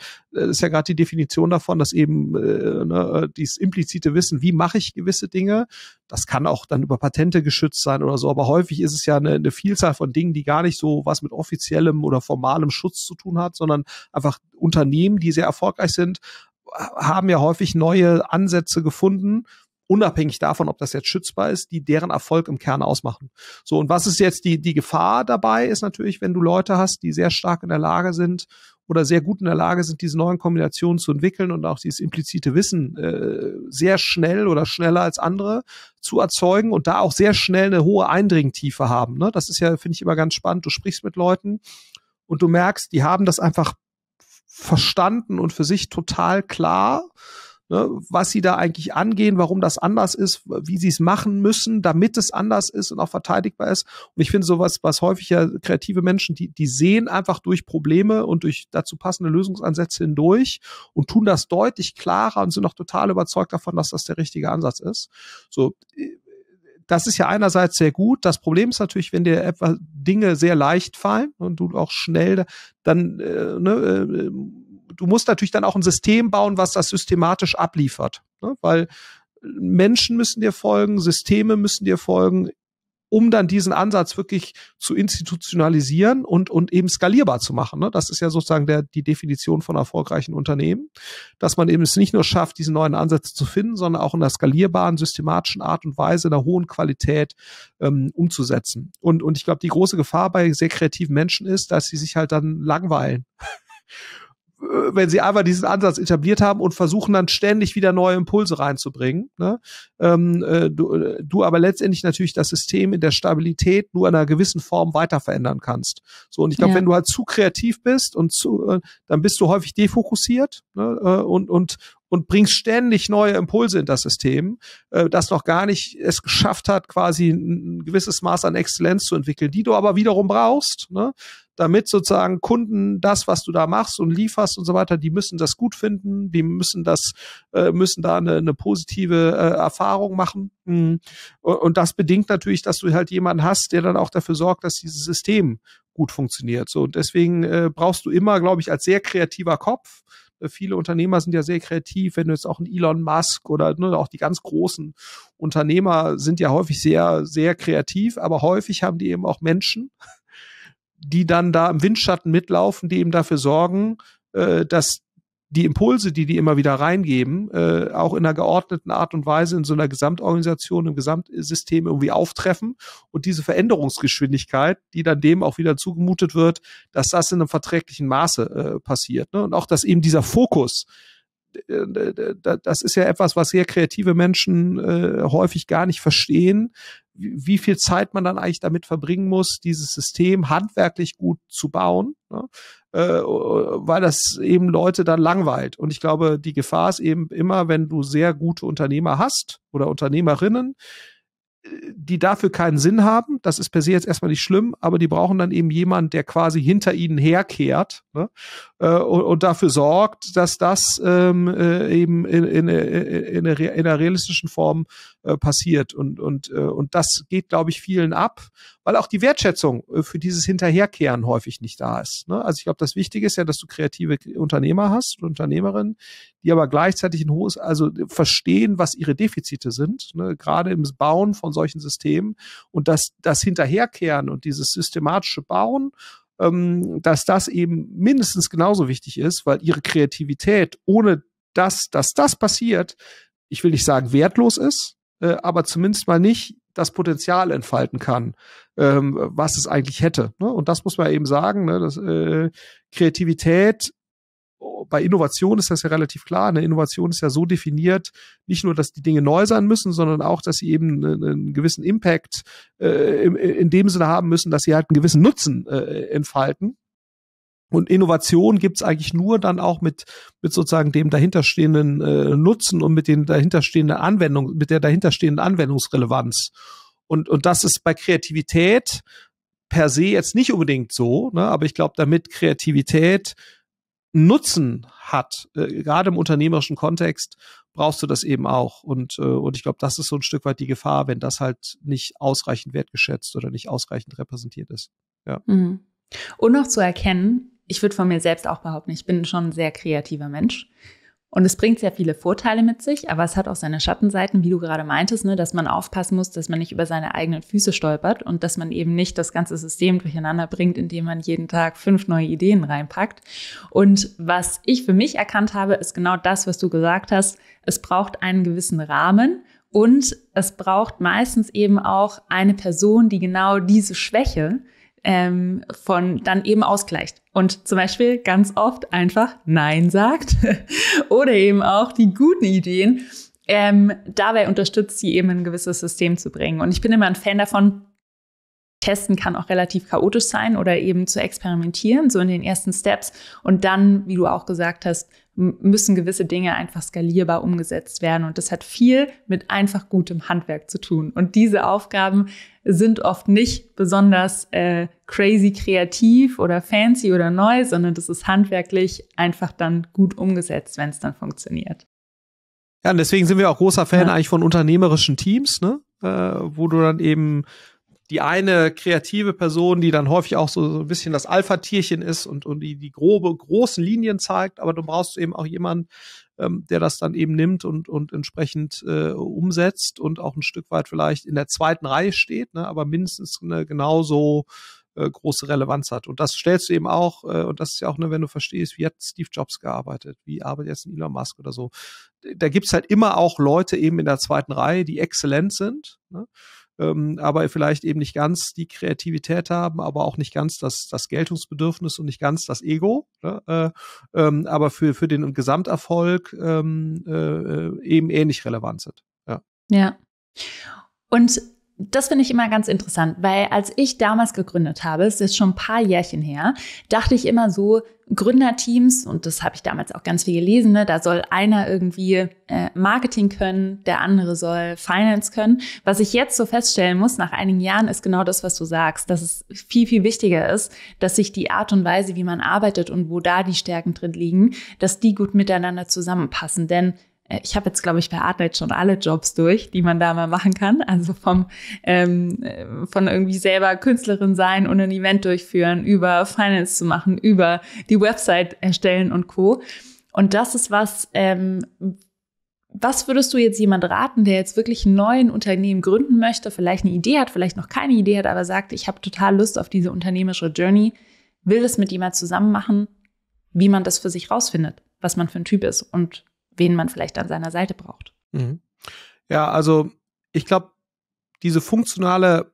das ist ja gerade die Definition davon, dass eben äh, ne, dieses implizite Wissen, wie mache ich gewisse Dinge, das kann auch dann über Patente geschützt sein oder so, aber häufig ist es ja eine, eine Vielzahl von Dingen, die gar nicht so was mit offiziellem oder formalem Schutz zu tun hat, sondern einfach Unternehmen, die sehr erfolgreich sind, haben ja häufig neue Ansätze gefunden, unabhängig davon, ob das jetzt schützbar ist, die deren Erfolg im Kern ausmachen. So, und was ist jetzt die, die Gefahr dabei, ist natürlich, wenn du Leute hast, die sehr stark in der Lage sind oder sehr gut in der Lage sind, diese neuen Kombinationen zu entwickeln und auch dieses implizite Wissen äh, sehr schnell oder schneller als andere zu erzeugen und da auch sehr schnell eine hohe Eindringtiefe haben. Ne? Das ist ja, finde ich, immer ganz spannend. Du sprichst mit Leuten und du merkst, die haben das einfach verstanden und für sich total klar, ne, was sie da eigentlich angehen, warum das anders ist, wie sie es machen müssen, damit es anders ist und auch verteidigbar ist. Und ich finde sowas, was häufig ja kreative Menschen, die, die sehen einfach durch Probleme und durch dazu passende Lösungsansätze hindurch und tun das deutlich klarer und sind auch total überzeugt davon, dass das der richtige Ansatz ist. So, das ist ja einerseits sehr gut. Das Problem ist natürlich, wenn dir etwa Dinge sehr leicht fallen und du auch schnell, dann äh, ne, äh, du musst natürlich dann auch ein System bauen, was das systematisch abliefert, ne? weil Menschen müssen dir folgen, Systeme müssen dir folgen, um dann diesen Ansatz wirklich zu institutionalisieren und, und eben skalierbar zu machen. Ne? Das ist ja sozusagen der, die Definition von erfolgreichen Unternehmen, dass man eben es nicht nur schafft, diesen neuen Ansatz zu finden, sondern auch in einer skalierbaren, systematischen Art und Weise, in einer hohen Qualität ähm, umzusetzen. Und, und ich glaube, die große Gefahr bei sehr kreativen Menschen ist, dass sie sich halt dann langweilen. Äh, wenn sie einmal diesen Ansatz etabliert haben und versuchen dann ständig wieder neue Impulse reinzubringen. Ne? Ähm, äh, du, äh, du aber letztendlich natürlich das System in der Stabilität nur in einer gewissen Form weiter verändern kannst. So, und ich glaube, ja. wenn du halt zu kreativ bist und zu, dann bist du häufig defokussiert ne? und, und, und bringst ständig neue Impulse in das System, das noch gar nicht es geschafft hat, quasi ein gewisses Maß an Exzellenz zu entwickeln, die du aber wiederum brauchst, ne? damit sozusagen Kunden das, was du da machst und lieferst und so weiter, die müssen das gut finden, die müssen das, äh, müssen da eine, eine positive äh, Erfahrung machen. Mhm. Und, und das bedingt natürlich, dass du halt jemanden hast, der dann auch dafür sorgt, dass dieses System gut funktioniert. So, und deswegen äh, brauchst du immer, glaube ich, als sehr kreativer Kopf äh, viele Unternehmer sind ja sehr kreativ, wenn du jetzt auch einen Elon Musk oder ne, auch die ganz großen Unternehmer sind ja häufig sehr, sehr kreativ, aber häufig haben die eben auch Menschen, die dann da im Windschatten mitlaufen, die eben dafür sorgen, äh, dass die Impulse, die die immer wieder reingeben, äh, auch in einer geordneten Art und Weise in so einer Gesamtorganisation, im Gesamtsystem irgendwie auftreffen und diese Veränderungsgeschwindigkeit, die dann dem auch wieder zugemutet wird, dass das in einem verträglichen Maße äh, passiert. Ne? Und auch, dass eben dieser Fokus, äh, äh, äh, das ist ja etwas, was sehr kreative Menschen äh, häufig gar nicht verstehen, wie viel Zeit man dann eigentlich damit verbringen muss, dieses System handwerklich gut zu bauen, ne? äh, weil das eben Leute dann langweilt. Und ich glaube, die Gefahr ist eben immer, wenn du sehr gute Unternehmer hast oder Unternehmerinnen, die dafür keinen Sinn haben. Das ist per se jetzt erstmal nicht schlimm, aber die brauchen dann eben jemanden, der quasi hinter ihnen herkehrt ne? Äh, und, und, dafür sorgt, dass das ähm, äh, eben in, in, in, in, einer realistischen Form äh, passiert. Und, und, äh, und das geht, glaube ich, vielen ab, weil auch die Wertschätzung äh, für dieses Hinterherkehren häufig nicht da ist. Ne? Also ich glaube, das Wichtige ist ja, dass du kreative Unternehmer hast, Unternehmerinnen, die aber gleichzeitig ein hohes, also verstehen, was ihre Defizite sind. Ne? Gerade im Bauen von so solchen Systemen und dass das Hinterherkehren und dieses systematische Bauen ähm, dass das eben mindestens genauso wichtig ist, weil ihre Kreativität ohne das, dass das passiert, ich will nicht sagen wertlos ist, äh, aber zumindest mal nicht das Potenzial entfalten kann, ähm, was es eigentlich hätte. Ne? Und das muss man eben sagen, ne? dass, äh, Kreativität bei Innovation ist das ja relativ klar. Eine Innovation ist ja so definiert, nicht nur, dass die Dinge neu sein müssen, sondern auch, dass sie eben ne, einen, gewissen Impact äh, in, in dem Sinne haben müssen, dass sie halt einen gewissen Nutzen äh, entfalten. Und Innovation gibt's eigentlich nur dann auch mit, mit sozusagen dem dahinterstehenden äh, Nutzen und mit den dahinterstehenden Anwendung, mit der dahinterstehenden Anwendungsrelevanz. Und, und das ist bei Kreativität per se jetzt nicht unbedingt so, ne? aber ich glaube, damit Kreativität Nutzen hat, äh, gerade im unternehmerischen Kontext, brauchst du das eben auch. Und, äh, und ich glaube, das ist so ein Stück weit die Gefahr, wenn das halt nicht ausreichend wertgeschätzt oder nicht ausreichend repräsentiert ist. Ja. Mhm. Und noch zu erkennen, ich würde von mir selbst auch behaupten, ich bin schon ein sehr kreativer Mensch. Und es bringt sehr viele Vorteile mit sich, aber es hat auch seine Schattenseiten, wie du gerade meintest, ne, dass man aufpassen muss, dass man nicht über seine eigenen Füße stolpert und dass man eben nicht das ganze System durcheinander bringt, indem man jeden Tag fünf neue Ideen reinpackt. Und was ich für mich erkannt habe, ist genau das, was du gesagt hast. Es braucht einen gewissen Rahmen und es braucht meistens eben auch eine Person, die genau diese Schwäche ähm, von dann eben ausgleicht und zum Beispiel ganz oft einfach Nein sagt oder eben auch die guten Ideen ähm, dabei unterstützt, sie eben in ein gewisses System zu bringen. Und ich bin immer ein Fan davon, Testen kann auch relativ chaotisch sein oder eben zu experimentieren, so in den ersten Steps und dann, wie du auch gesagt hast, müssen gewisse Dinge einfach skalierbar umgesetzt werden. Und das hat viel mit einfach gutem Handwerk zu tun. Und diese Aufgaben sind oft nicht besonders äh, crazy kreativ oder fancy oder neu, sondern das ist handwerklich einfach dann gut umgesetzt, wenn es dann funktioniert. Ja, und deswegen sind wir auch großer Fan ja. eigentlich von unternehmerischen Teams, ne? Äh, wo du dann eben die eine kreative Person, die dann häufig auch so, so ein bisschen das Alpha-Tierchen ist und, und die, die grobe, großen Linien zeigt, aber du brauchst eben auch jemanden, ähm, der das dann eben nimmt und, und entsprechend äh, umsetzt und auch ein Stück weit vielleicht in der zweiten Reihe steht, ne, aber mindestens eine genauso äh, große Relevanz hat. Und das stellst du eben auch, äh, und das ist ja auch, ne, wenn du verstehst, wie hat Steve Jobs gearbeitet, wie arbeitet jetzt Elon Musk oder so. Da gibt's halt immer auch Leute eben in der zweiten Reihe, die exzellent sind. Ne? ähm, aber vielleicht eben nicht ganz die Kreativität haben, aber auch nicht ganz das, das Geltungsbedürfnis und nicht ganz das Ego. Ne? Äh, ähm, aber für, für den Gesamterfolg ähm, äh, äh eben ähnlich relevant sind. Ja. ja. Und das finde ich immer ganz interessant, weil als ich damals gegründet habe, ist schon ein paar Jährchen her, dachte ich immer so, Gründerteams, und das habe ich damals auch ganz viel gelesen, ne, da soll einer irgendwie äh, Marketing können, der andere soll Finance können. Was ich jetzt so feststellen muss nach einigen Jahren, ist genau das, was du sagst, dass es viel, viel wichtiger ist, dass sich die Art und Weise, wie man arbeitet und wo da die Stärken drin liegen, dass die gut miteinander zusammenpassen. Denn äh, ich habe jetzt, glaube ich, bei Artnet schon alle Jobs durch, die man da mal machen kann. Also vom ähm, äh, von irgendwie selber Künstlerin sein und ein Event durchführen, über Finance zu machen, über die Website erstellen und Co. Und das ist was, ähm, was würdest du jetzt jemand raten, der jetzt wirklich einen neuen Unternehmen gründen möchte, vielleicht eine Idee hat, vielleicht noch keine Idee hat, aber sagt, ich habe total Lust auf diese unternehmerische Journey, will das mit jemand zusammen machen, wie man das für sich rausfindet, was man für ein Typ ist und wen man vielleicht an seiner Seite braucht. Mhm. Ja, also ich glaube, diese funktionale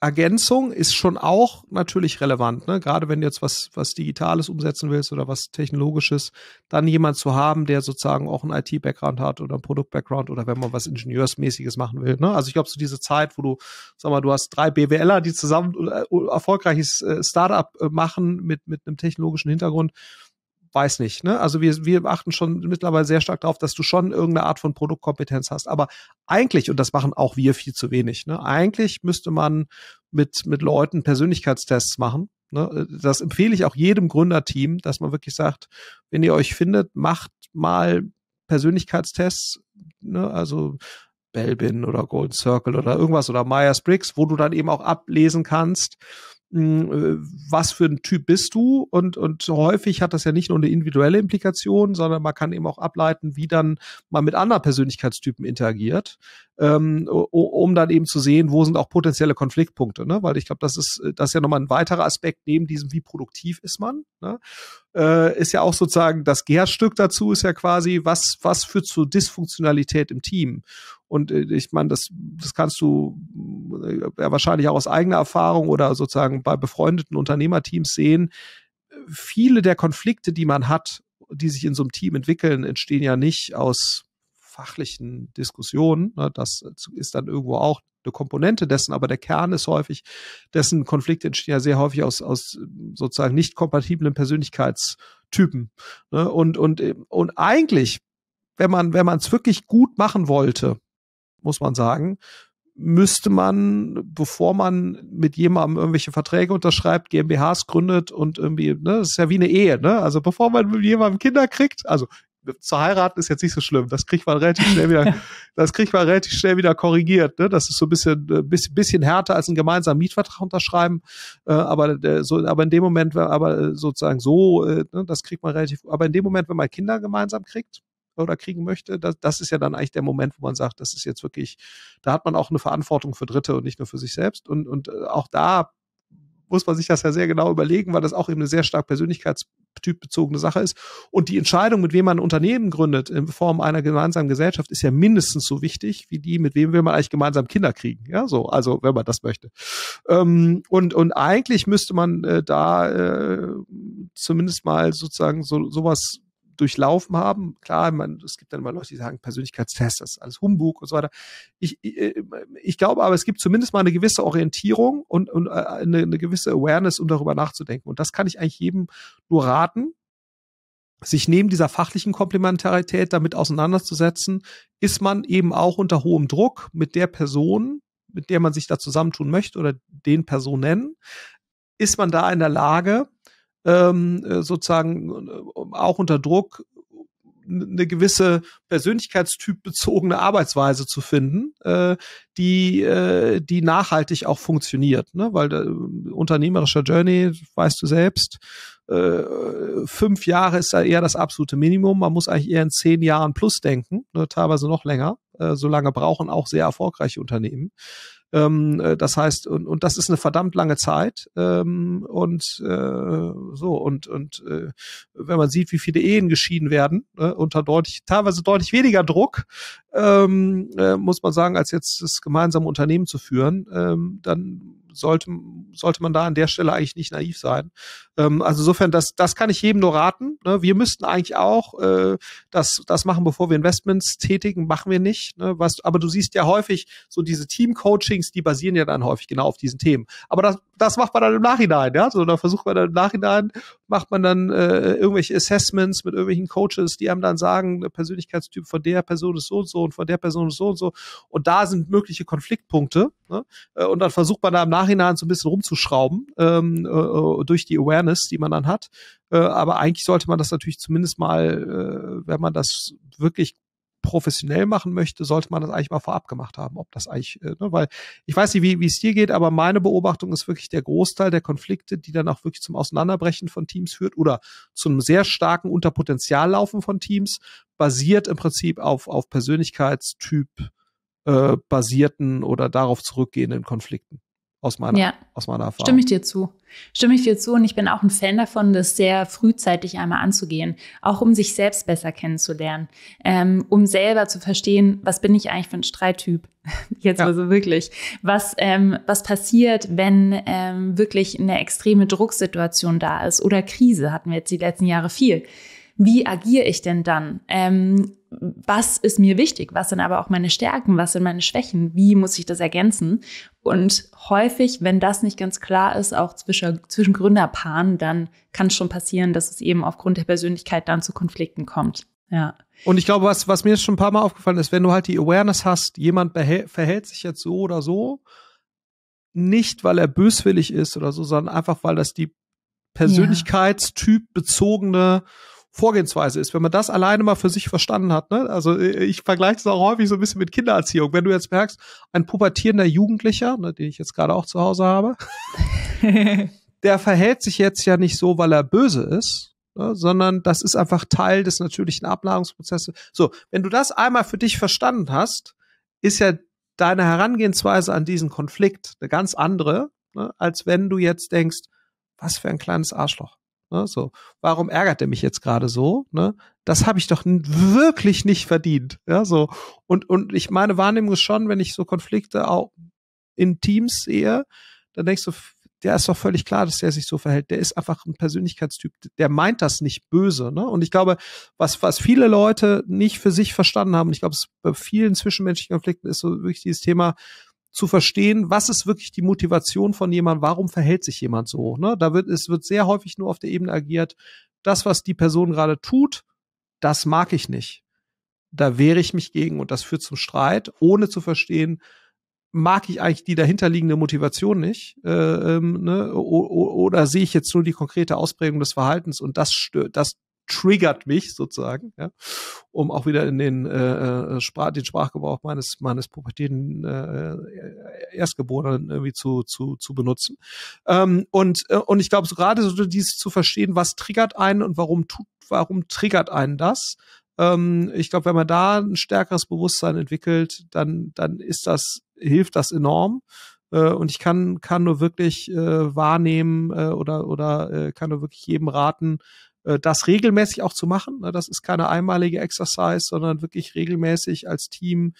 Ergänzung ist schon auch natürlich relevant, ne? gerade wenn du jetzt was, was Digitales umsetzen willst oder was Technologisches, dann jemand zu haben, der sozusagen auch einen IT-Background hat oder einen Produkt-Background oder wenn man was Ingenieursmäßiges machen will. Ne? Also ich glaube, so diese Zeit, wo du, sag mal, du hast drei BWLer, die zusammen äh, erfolgreiches äh, Startup äh, machen mit, mit einem technologischen Hintergrund, weiß nicht. Ne? Also wir, wir achten schon mittlerweile sehr stark darauf, dass du schon irgendeine Art von Produktkompetenz hast. Aber eigentlich, und das machen auch wir viel zu wenig, ne? eigentlich müsste man mit, mit Leuten Persönlichkeitstests machen. Ne? Das empfehle ich auch jedem Gründerteam, dass man wirklich sagt, wenn ihr euch findet, macht mal Persönlichkeitstests. Ne? Also Belbin oder Golden Circle oder irgendwas oder Myers-Briggs, wo du dann eben auch ablesen kannst, was für ein Typ bist du? Und, und häufig hat das ja nicht nur eine individuelle Implikation, sondern man kann eben auch ableiten, wie dann man mit anderen Persönlichkeitstypen interagiert, ähm, um dann eben zu sehen, wo sind auch potenzielle Konfliktpunkte. Ne? Weil ich glaube, das ist, das ist ja nochmal ein weiterer Aspekt neben diesem, wie produktiv ist man. Ne? Äh, ist ja auch sozusagen das Gärstück dazu, ist ja quasi, was, was führt zur Dysfunktionalität im Team? Und äh, ich meine, das, das kannst du äh, ja wahrscheinlich auch aus eigener Erfahrung oder sozusagen bei befreundeten Unternehmerteams sehen. Viele der Konflikte, die man hat, die sich in so einem Team entwickeln, entstehen ja nicht aus fachlichen Diskussionen. Ne? Das ist dann irgendwo auch eine Komponente dessen, aber der Kern ist häufig dessen. Konflikte entstehen ja sehr häufig aus, aus sozusagen nicht kompatiblen Persönlichkeitstypen. Ne? Und, und, äh, und eigentlich, wenn man, wenn man es wirklich gut machen wollte, muss man sagen, müsste man, bevor man mit jemandem irgendwelche Verträge unterschreibt, GmbHs gründet und irgendwie, ne, das ist ja wie eine Ehe, ne? Also bevor man mit jemandem Kinder kriegt, also zu heiraten ist jetzt nicht so schlimm. Das kriegt man relativ schnell wieder, das kriegt man relativ schnell wieder korrigiert. Ne? Das ist so ein bisschen, äh, bisschen, bisschen härter als einen gemeinsamen Mietvertrag unterschreiben. Äh, aber der, so, aber in dem Moment, aber äh, sozusagen so, äh, ne, das kriegt man relativ. Aber in dem Moment, wenn man Kinder gemeinsam kriegt, oder kriegen möchte. Das, das ist ja dann eigentlich der Moment, wo man sagt, das ist jetzt wirklich, da hat man auch eine Verantwortung für Dritte und nicht nur für sich selbst. Und, und äh, auch da muss man sich das ja sehr genau überlegen, weil das auch eben eine sehr stark persönlichkeitstypbezogene Sache ist. Und die Entscheidung, mit wem man ein Unternehmen gründet, in Form einer gemeinsamen Gesellschaft, ist ja mindestens so wichtig wie die, mit wem will man eigentlich gemeinsam Kinder kriegen. Ja, so, also wenn man das möchte. Ähm, und, und eigentlich müsste man äh, da äh, zumindest mal sozusagen so sowas durchlaufen haben. Klar, man, es gibt dann mal Leute, die sagen, Persönlichkeitstest, das ist alles Humbug und so weiter. Ich, ich, äh, ich glaube aber, es gibt zumindest mal eine gewisse Orientierung und, und äh, eine, eine gewisse Awareness, um darüber nachzudenken. Und das kann ich eigentlich jedem nur raten, sich neben dieser fachlichen Komplementarität damit auseinanderzusetzen, ist man eben auch unter hohem Druck mit der Person, mit der man sich da zusammentun möchte oder den Personen, ist man da in der Lage, ähm, äh, sozusagen äh, auch unter Druck eine gewisse persönlichkeitstypbezogene Arbeitsweise zu finden, äh, die, äh, die nachhaltig auch funktioniert. Ne? Weil der, äh, unternehmerischer Journey, weißt du selbst, äh, fünf Jahre ist da eher das absolute Minimum. Man muss eigentlich eher in zehn Jahren plus denken, ne? teilweise noch länger. Äh, so lange brauchen auch sehr erfolgreiche Unternehmen. Ähm, äh, das heißt, und, und das ist eine verdammt lange Zeit. Ähm, und äh, so, und, und äh, wenn man sieht, wie viele Ehen geschieden werden, ne, unter deutlich, teilweise deutlich weniger Druck, ähm, äh, muss man sagen, als jetzt das gemeinsame Unternehmen zu führen, ähm, dann sollte, sollte man da an der Stelle eigentlich nicht naiv sein. Ähm, also insofern, das, das kann ich jedem nur raten. Ne? Wir müssten eigentlich auch äh, das, das machen, bevor wir Investments tätigen, machen wir nicht. Ne? Was, aber du siehst ja häufig so diese Team-Coachings, die basieren ja dann häufig genau auf diesen Themen. Aber das, das macht man dann im Nachhinein, ja. So, da versucht man dann im Nachhinein, macht man dann äh, irgendwelche Assessments mit irgendwelchen Coaches, die einem dann sagen, der Persönlichkeitstyp von der Person ist so und so und von der Person ist so und so. Und da sind mögliche Konfliktpunkte. Ne? Äh, und dann versucht man da im Nachhinein Nachhinein so ein bisschen rumzuschrauben ähm, äh, äh, durch die Awareness, die man dann hat. Äh, aber eigentlich sollte man das natürlich zumindest mal, äh, wenn man das wirklich professionell machen möchte, sollte man das eigentlich mal vorab gemacht haben, ob das eigentlich, äh, ne, weil ich weiß nicht, wie, es dir geht, aber meine Beobachtung ist wirklich der Großteil der Konflikte, die dann auch wirklich zum Auseinanderbrechen von Teams führt oder zu einem sehr starken Unterpotenziallaufen von Teams, basiert im Prinzip auf, auf Persönlichkeitstyp äh, basierten oder darauf zurückgehenden Konflikten aus meiner, ja. aus meiner Erfahrung. Stimme ich dir zu. Stimme ich dir zu und ich bin auch ein Fan davon, das sehr frühzeitig einmal anzugehen, auch um sich selbst besser kennenzulernen, ähm, um selber zu verstehen, was bin ich eigentlich für ein Streittyp. Jetzt ja. also wirklich, was ähm, was passiert, wenn ähm, wirklich eine extreme Drucksituation da ist oder Krise hatten wir jetzt die letzten Jahre viel. Wie agiere ich denn dann? Ähm, was ist mir wichtig, was sind aber auch meine Stärken, was sind meine Schwächen, wie muss ich das ergänzen. Und häufig, wenn das nicht ganz klar ist, auch zwischen, zwischen Gründerpaaren, dann kann es schon passieren, dass es eben aufgrund der Persönlichkeit dann zu Konflikten kommt. Ja. Und ich glaube, was, was mir schon ein paar Mal aufgefallen ist, wenn du halt die Awareness hast, jemand verhält sich jetzt so oder so, nicht weil er böswillig ist oder so, sondern einfach weil das die Persönlichkeitstyp bezogene ja Vorgehensweise ist. Wenn man das alleine mal für sich verstanden hat, ne? also äh, ich vergleiche es auch häufig so ein bisschen mit Kindererziehung. Wenn du jetzt merkst, ein pubertierender Jugendlicher, ne, den ich jetzt gerade auch zu Hause habe, der verhält sich jetzt ja nicht so, weil er böse ist, ne, sondern das ist einfach Teil des natürlichen Ablagerungsprozesses. So, wenn du das einmal für dich verstanden hast, ist ja deine Herangehensweise an diesen Konflikt eine ganz andere, ne, als wenn du jetzt denkst, was für ein kleines Arschloch. Ne, so, warum ärgert er mich jetzt gerade so? Ne? Das habe ich doch wirklich nicht verdient. Ja, so. Und, und ich meine Wahrnehmung ist schon, wenn ich so Konflikte auch in Teams sehe, dann denkst du, der ist doch völlig klar, dass der sich so verhält. Der ist einfach ein Persönlichkeitstyp. Der meint das nicht böse. Ne? Und ich glaube, was, was viele Leute nicht für sich verstanden haben, ich glaube, es bei vielen zwischenmenschlichen Konflikten ist so wirklich dieses Thema, zu verstehen, was ist wirklich die Motivation von jemandem, warum verhält sich jemand so. Ne? Da wird, es wird sehr häufig nur auf der Ebene agiert, das, was die Person gerade tut, das mag ich nicht. Da wehre ich mich gegen und das führt zum Streit, ohne zu verstehen, mag ich eigentlich die dahinterliegende Motivation nicht äh, ähm, ne? O oder sehe ich jetzt nur die konkrete Ausprägung des Verhaltens und das stört, das triggert mich sozusagen, ja, um auch wieder in den, äh, äh Sprach, den Sprachgebrauch meines, meines pubertäten äh, äh, Erstgeborenen irgendwie zu, zu, zu benutzen. Ähm, und, äh, und ich glaube, so gerade so dieses zu verstehen, was triggert einen und warum tut, warum triggert einen das, ähm, ich glaube, wenn man da ein stärkeres Bewusstsein entwickelt, dann, dann ist das, hilft das enorm. Äh, und ich kann, kann nur wirklich äh, wahrnehmen äh, oder, oder äh, kann nur wirklich jedem raten, äh, das regelmäßig auch zu machen. Ne? Das ist keine einmalige Exercise, sondern wirklich regelmäßig als Team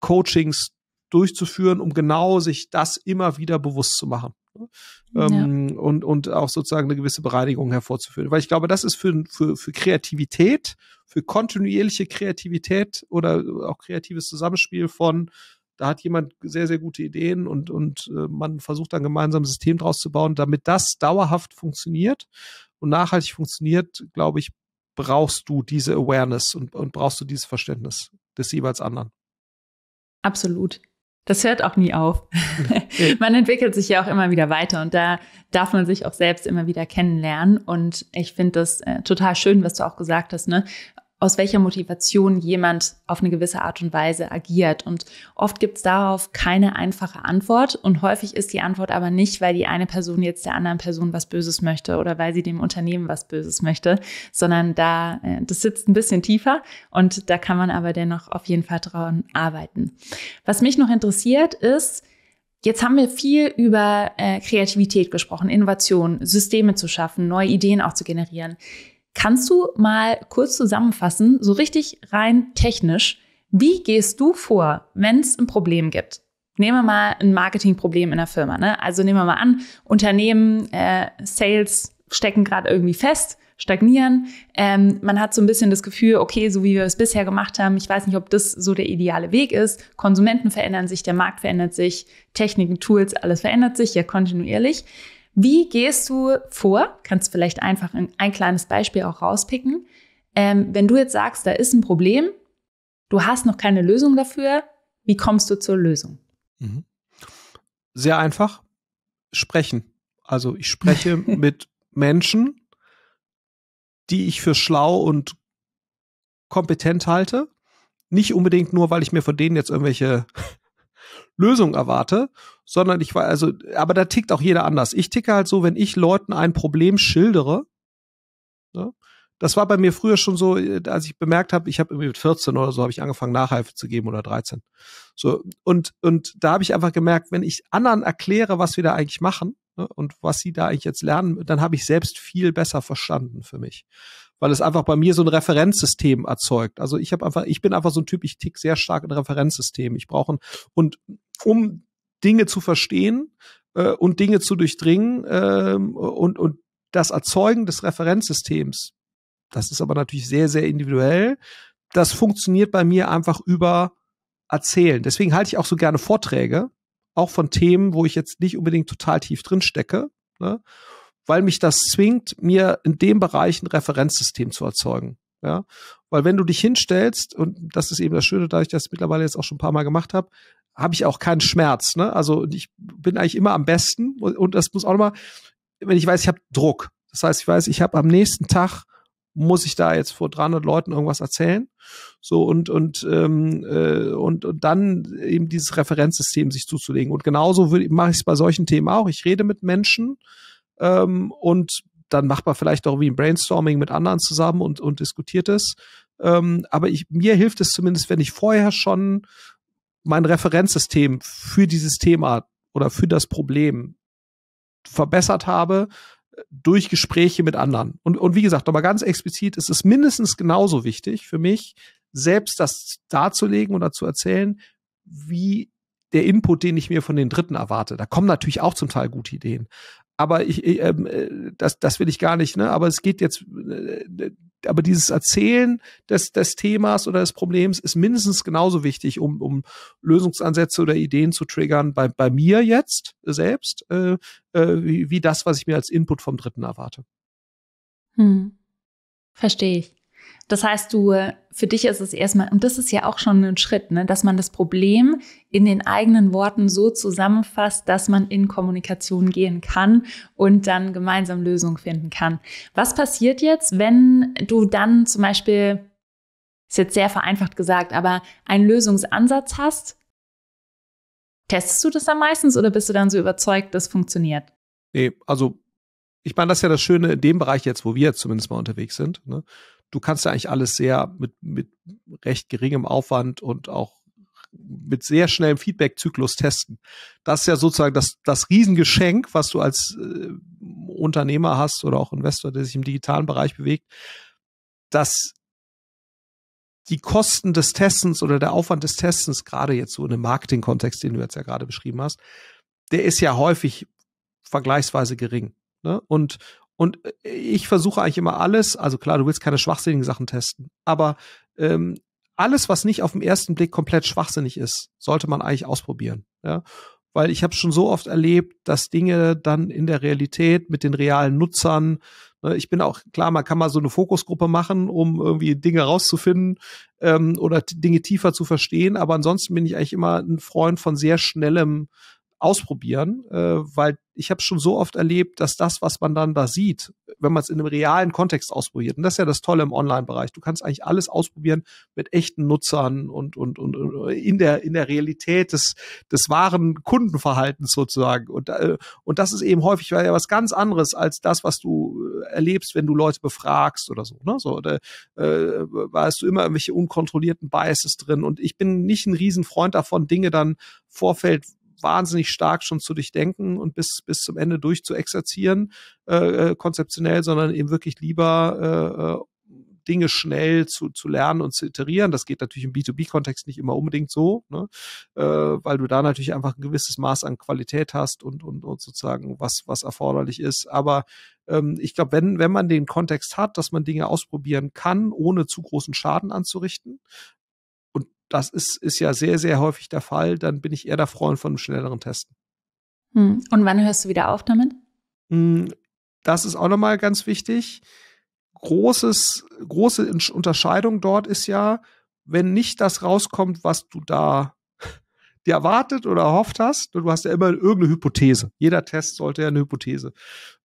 Coachings durchzuführen, um genau sich das immer wieder bewusst zu machen. Ne? Ja. Ähm, und, und auch sozusagen eine gewisse Bereinigung hervorzuführen. Weil ich glaube, das ist für, für, für Kreativität, für kontinuierliche Kreativität oder auch kreatives Zusammenspiel von da hat jemand sehr, sehr gute Ideen und, und äh, man versucht dann gemeinsam ein System draus zu bauen, damit das dauerhaft funktioniert, und nachhaltig funktioniert, glaube ich, brauchst du diese Awareness und, und brauchst du dieses Verständnis des jeweils anderen. Absolut. Das hört auch nie auf. man entwickelt sich ja auch immer wieder weiter und da darf man sich auch selbst immer wieder kennenlernen. Und ich finde das äh, total schön, was du auch gesagt hast, ne? aus welcher Motivation jemand auf eine gewisse Art und Weise agiert. Und oft gibt es darauf keine einfache Antwort. Und häufig ist die Antwort aber nicht, weil die eine Person jetzt der anderen Person was Böses möchte oder weil sie dem Unternehmen was Böses möchte, sondern da, äh, das sitzt ein bisschen tiefer und da kann man aber dennoch auf jeden Fall dran arbeiten. Was mich noch interessiert ist, Jetzt haben wir viel über äh, Kreativität gesprochen, Innovation, Systeme zu schaffen, neue Ideen auch zu generieren. Kannst du mal kurz zusammenfassen, so richtig rein technisch, wie gehst du vor, wenn es ein Problem gibt? Nehmen wir mal ein Marketingproblem in der Firma. Ne? Also nehmen wir mal an, Unternehmen, äh, Sales stecken gerade irgendwie fest, stagnieren. Ähm, man hat so ein bisschen das Gefühl, okay, so wie wir es bisher gemacht haben, ich weiß nicht, ob das so der ideale Weg ist. Konsumenten verändern sich, der Markt verändert sich, Techniken, Tools, alles verändert sich ja kontinuierlich. Wie gehst du vor? Kannst vielleicht einfach ein, ein kleines Beispiel auch rauspicken. Ähm, wenn du jetzt sagst, da ist ein Problem, du hast noch keine Lösung dafür, wie kommst du zur Lösung? Mhm. Sehr einfach. Sprechen. Also ich spreche mit Menschen, die ich für schlau und kompetent halte. Nicht unbedingt nur, weil ich mir von denen jetzt irgendwelche Lösung erwarte, sondern ich war also, aber da tickt auch jeder anders. Ich ticke halt so, wenn ich Leuten ein Problem schildere, ne? das war bei mir früher schon so, äh, als ich bemerkt habe, ich habe irgendwie mit 14 oder so habe ich angefangen Nachhilfe zu geben oder 13. So und und da habe ich einfach gemerkt, wenn ich anderen erkläre, was wir da eigentlich machen ne, und was sie da eigentlich jetzt lernen, dann habe ich selbst viel besser verstanden für mich, weil es einfach bei mir so ein Referenzsystem erzeugt. Also ich habe einfach, ich bin einfach so ein Typ, ich tick sehr stark in Referenzsystem. Ich brauche und um Dinge zu verstehen äh, und Dinge zu durchdringen äh, und, und das Erzeugen des Referenzsystems. Das ist aber natürlich sehr, sehr individuell. Das funktioniert bei mir einfach über Erzählen. Deswegen halte ich auch so gerne Vorträge, auch von Themen, wo ich jetzt nicht unbedingt total tief drin stecke, ne? weil mich das zwingt, mir in dem Bereich ein Referenzsystem zu erzeugen. Ja, weil wenn du dich hinstellst, und das ist eben das Schöne, da ich das mittlerweile jetzt auch schon ein paar Mal gemacht habe, habe ich auch keinen Schmerz. Ne? Also ich bin eigentlich immer am besten und, das muss auch nochmal, wenn ich weiß, ich habe Druck. Das heißt, ich weiß, ich habe am nächsten Tag muss ich da jetzt vor 300 Leuten irgendwas erzählen? So und und ähm, äh, und, und dann eben dieses Referenzsystem sich zuzulegen. Und genauso mache ich es bei solchen Themen auch. Ich rede mit Menschen ähm, und dann macht man vielleicht auch wie ein Brainstorming mit anderen zusammen und und diskutiert es. Ähm, aber ich, mir hilft es zumindest, wenn ich vorher schon mein Referenzsystem für dieses Thema oder für das Problem verbessert habe äh, durch Gespräche mit anderen. Und, und wie gesagt, aber ganz explizit, ist es mindestens genauso wichtig für mich, selbst das darzulegen oder zu erzählen, wie der Input, den ich mir von den Dritten erwarte. Da kommen natürlich auch zum Teil gute Ideen. Aber ich, ähm, äh, das, das will ich gar nicht, ne? Aber es geht jetzt, äh, äh aber dieses Erzählen des, des Themas oder des Problems ist mindestens genauso wichtig, um, um Lösungsansätze oder Ideen zu triggern bei, bei mir jetzt selbst, äh, äh, wie, wie das, was ich mir als Input vom Dritten erwarte. Hm. Verstehe ich. Das heißt, du, äh, für dich ist es erstmal, und das ist ja auch schon ein Schritt, ne, dass man das Problem in den eigenen Worten so zusammenfasst, dass man in Kommunikation gehen kann und dann gemeinsam Lösungen finden kann. Was passiert jetzt, wenn du dann zum Beispiel, ist jetzt sehr vereinfacht gesagt, aber einen Lösungsansatz hast? Testest du das dann meistens oder bist du dann so überzeugt, das funktioniert? Nee, also ich meine, das ist ja das Schöne in dem Bereich jetzt, wo wir jetzt zumindest mal unterwegs sind. Ne? du kannst ja eigentlich alles sehr mit, mit recht geringem Aufwand und auch mit sehr schnellem Feedback-Zyklus testen. Das ist ja sozusagen das, das Riesengeschenk, was du als äh, Unternehmer hast oder auch Investor, der sich im digitalen Bereich bewegt, dass die Kosten des Testens oder der Aufwand des Testens, gerade jetzt so in dem Marketing-Kontext, den du jetzt ja gerade beschrieben hast, der ist ja häufig vergleichsweise gering. Ne? Und, und äh, ich versuche eigentlich immer alles, also klar, du willst keine schwachsinnigen Sachen testen, aber ähm, alles, was nicht auf den ersten Blick komplett schwachsinnig ist, sollte man eigentlich ausprobieren. Ja? Weil ich habe schon so oft erlebt, dass Dinge dann in der Realität mit den realen Nutzern, ne, ich bin auch klar, man kann mal so eine Fokusgruppe machen, um irgendwie Dinge rauszufinden ähm, oder Dinge tiefer zu verstehen, aber ansonsten bin ich eigentlich immer ein Freund von sehr schnellem ausprobieren, äh, weil ich habe schon so oft erlebt, dass das, was man dann da sieht, wenn man es in einem realen Kontext ausprobiert, und das ist ja das Tolle im Online-Bereich, du kannst eigentlich alles ausprobieren mit echten Nutzern und, und, und, und äh, in, der, in der Realität des, des wahren Kundenverhaltens sozusagen. Und, äh, und das ist eben häufig weil ja was ganz anderes als das, was du äh, erlebst, wenn du Leute befragst oder so. Ne? so oder, äh, weißt du immer irgendwelche unkontrollierten Biases drin. Und ich bin nicht ein Riesenfreund davon, Dinge dann Vorfeld wahnsinnig stark schon zu durchdenken und bis, bis zum Ende durchzuexerzieren, äh, äh konzeptionell, sondern eben wirklich lieber äh, äh, Dinge schnell zu, zu lernen und zu iterieren. Das geht natürlich im B2B-Kontext nicht immer unbedingt so, ne? äh, weil du da natürlich einfach ein gewisses Maß an Qualität hast und, und, und sozusagen was, was erforderlich ist. Aber ähm, ich glaube, wenn, wenn man den Kontext hat, dass man Dinge ausprobieren kann, ohne zu großen Schaden anzurichten, das ist, ist ja sehr, sehr häufig der Fall, dann bin ich eher der Freund von einem schnelleren Testen. Hm. Und wann hörst du wieder auf damit? Hm, das ist auch nochmal ganz wichtig. Großes, große Unterscheidung dort ist ja, wenn nicht das rauskommt, was du da dir erwartet oder erhofft hast. Du hast ja immer irgendeine Hypothese. Jeder Test sollte ja eine Hypothese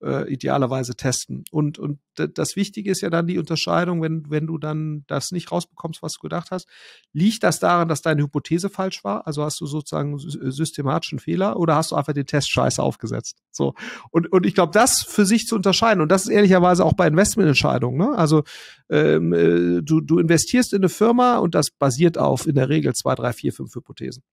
äh, idealerweise testen. Und, und das Wichtige ist ja dann die Unterscheidung, wenn, wenn du dann das nicht rausbekommst, was du gedacht hast. Liegt das daran, dass deine Hypothese falsch war? Also hast du sozusagen äh, systematischen Fehler oder hast du einfach den Test scheiße aufgesetzt? So. Und, und ich glaube, das für sich zu unterscheiden, und das ist ehrlicherweise auch bei Investmententscheidungen, ne? Also ähm, äh, du, du investierst in eine Firma und das basiert auf in der Regel zwei, drei, vier, fünf Hypothesen.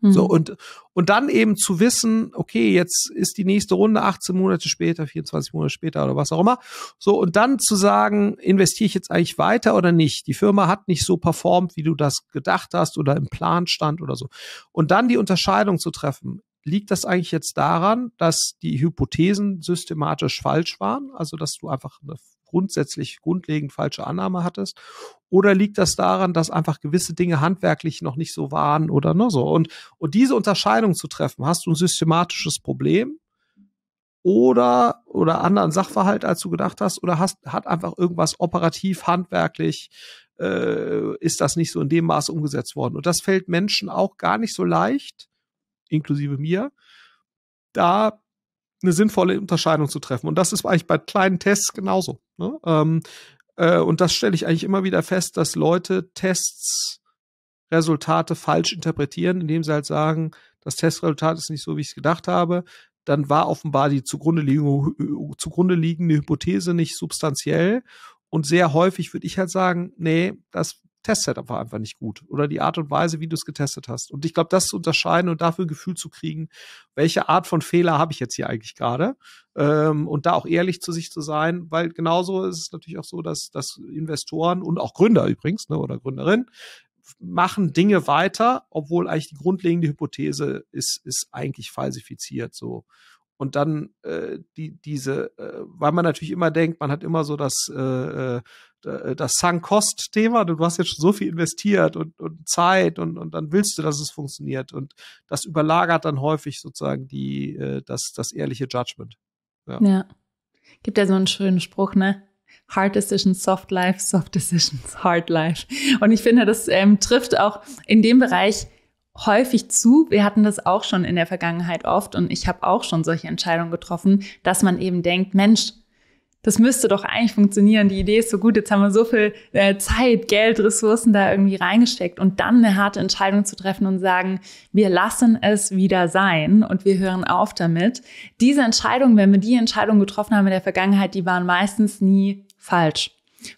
Mhm. So, und, und dann eben zu wissen, okay, jetzt ist die nächste Runde 18 Monate später, 24 Monate später oder was auch immer. So, und dann zu sagen, investiere ich jetzt eigentlich weiter oder nicht? Die Firma hat nicht so performt, wie du das gedacht hast oder im Plan stand oder so. Und dann die Unterscheidung zu treffen. Liegt das eigentlich jetzt daran, dass die Hypothesen systematisch falsch waren? Also, dass du einfach eine grundsätzlich grundlegend falsche Annahme hattest? Oder liegt das daran, dass einfach gewisse Dinge handwerklich noch nicht so waren oder nur ne, so? Und, und diese Unterscheidung zu treffen, hast du ein systematisches Problem oder, oder anderen Sachverhalt, als du gedacht hast, oder hast, hat einfach irgendwas operativ, handwerklich, äh, ist das nicht so in dem Maß umgesetzt worden? Und das fällt Menschen auch gar nicht so leicht, inklusive mir, da eine sinnvolle Unterscheidung zu treffen. Und das ist eigentlich bei kleinen Tests genauso. Ne? Ähm, äh, und das stelle ich eigentlich immer wieder fest, dass Leute Tests, Resultate falsch interpretieren, indem sie halt sagen, das Testresultat ist nicht so, wie ich es gedacht habe. Dann war offenbar die zugrunde liegende, zugrunde liegende Hypothese nicht substanziell. Und sehr häufig würde ich halt sagen, nee, das Testsetup war einfach nicht gut oder die Art und Weise, wie du es getestet hast. Und ich glaube, das zu unterscheiden und dafür ein Gefühl zu kriegen, welche Art von Fehler habe ich jetzt hier eigentlich gerade ähm, und da auch ehrlich zu sich zu sein, weil genauso ist es natürlich auch so, dass, dass Investoren und auch Gründer übrigens ne, oder Gründerinnen machen Dinge weiter, obwohl eigentlich die grundlegende Hypothese ist, ist eigentlich falsifiziert so. Und dann äh, die, diese, äh, weil man natürlich immer denkt, man hat immer so das äh, äh äh, das Sunk-Cost-Thema, du hast jetzt schon so viel investiert und, und Zeit und, und dann willst du, dass es funktioniert. Und das überlagert dann häufig sozusagen die, äh, das, das ehrliche Judgment. Ja. ja. Gibt ja so einen schönen Spruch, ne? Hard Decisions, Soft Life, Soft Decisions, Hard Life. Und ich finde, das ähm, trifft auch in dem Bereich häufig zu. Wir hatten das auch schon in der Vergangenheit oft und ich habe auch schon solche Entscheidungen getroffen, dass man eben denkt, Mensch, das müsste doch eigentlich funktionieren. Die Idee ist so gut, jetzt haben wir so viel äh, Zeit, Geld, Ressourcen da irgendwie reingesteckt und dann eine harte Entscheidung zu treffen und sagen, wir lassen es wieder sein und wir hören auf damit. Diese Entscheidung, wenn wir die Entscheidung getroffen haben in der Vergangenheit, die waren meistens nie falsch.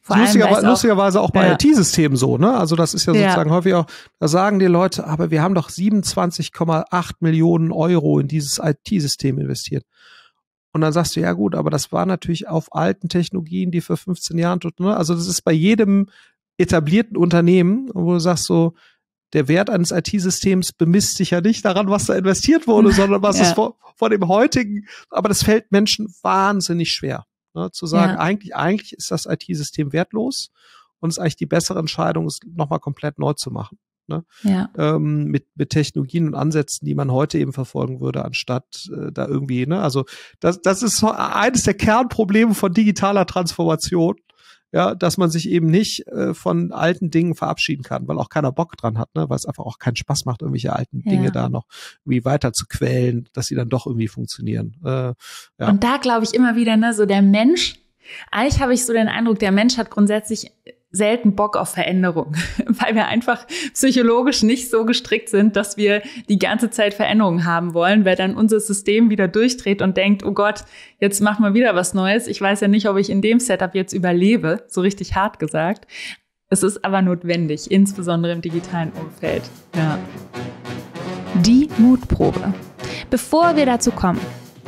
Vor Lustiger, allem, lustigerweise auch bei ja. IT-Systemen so, ne? Also das ist ja, ja. sozusagen häufig auch, da sagen die Leute, aber wir haben doch 27,8 Millionen Euro in dieses IT-System investiert. Und dann sagst du, ja gut, aber das war natürlich auf alten Technologien, die für 15 Jahren, ne? also das ist bei jedem etablierten Unternehmen, wo du sagst so, der Wert eines IT-Systems bemisst sich ja nicht daran, was da investiert wurde, sondern was ja. ist vor, vor dem heutigen, aber das fällt Menschen wahnsinnig schwer, ne? zu sagen, ja. eigentlich, eigentlich ist das IT-System wertlos und es ist eigentlich die bessere Entscheidung, es nochmal komplett neu zu machen ne? ja. ähm, mit, mit Technologien und Ansätzen, die man heute eben verfolgen würde, anstatt äh, da irgendwie, ne? also das, das ist eines der Kernprobleme von digitaler Transformation, ja, dass man sich eben nicht äh, von alten Dingen verabschieden kann, weil auch keiner Bock dran hat, ne? weil es einfach auch keinen Spaß macht, irgendwelche alten ja. Dinge da noch irgendwie weiter zu quälen, dass sie dann doch irgendwie funktionieren. Äh, ja. Und da glaube ich immer wieder, ne, so der Mensch, eigentlich habe ich so den Eindruck, der Mensch hat grundsätzlich selten Bock auf Veränderung, weil wir einfach psychologisch nicht so gestrickt sind, dass wir die ganze Zeit Veränderungen haben wollen, weil dann unser System wieder durchdreht und denkt, oh Gott, jetzt machen wir wieder was Neues. Ich weiß ja nicht, ob ich in dem Setup jetzt überlebe, so richtig hart gesagt. Es ist aber notwendig, insbesondere im digitalen Umfeld. Ja. Die Mutprobe. Bevor wir dazu kommen,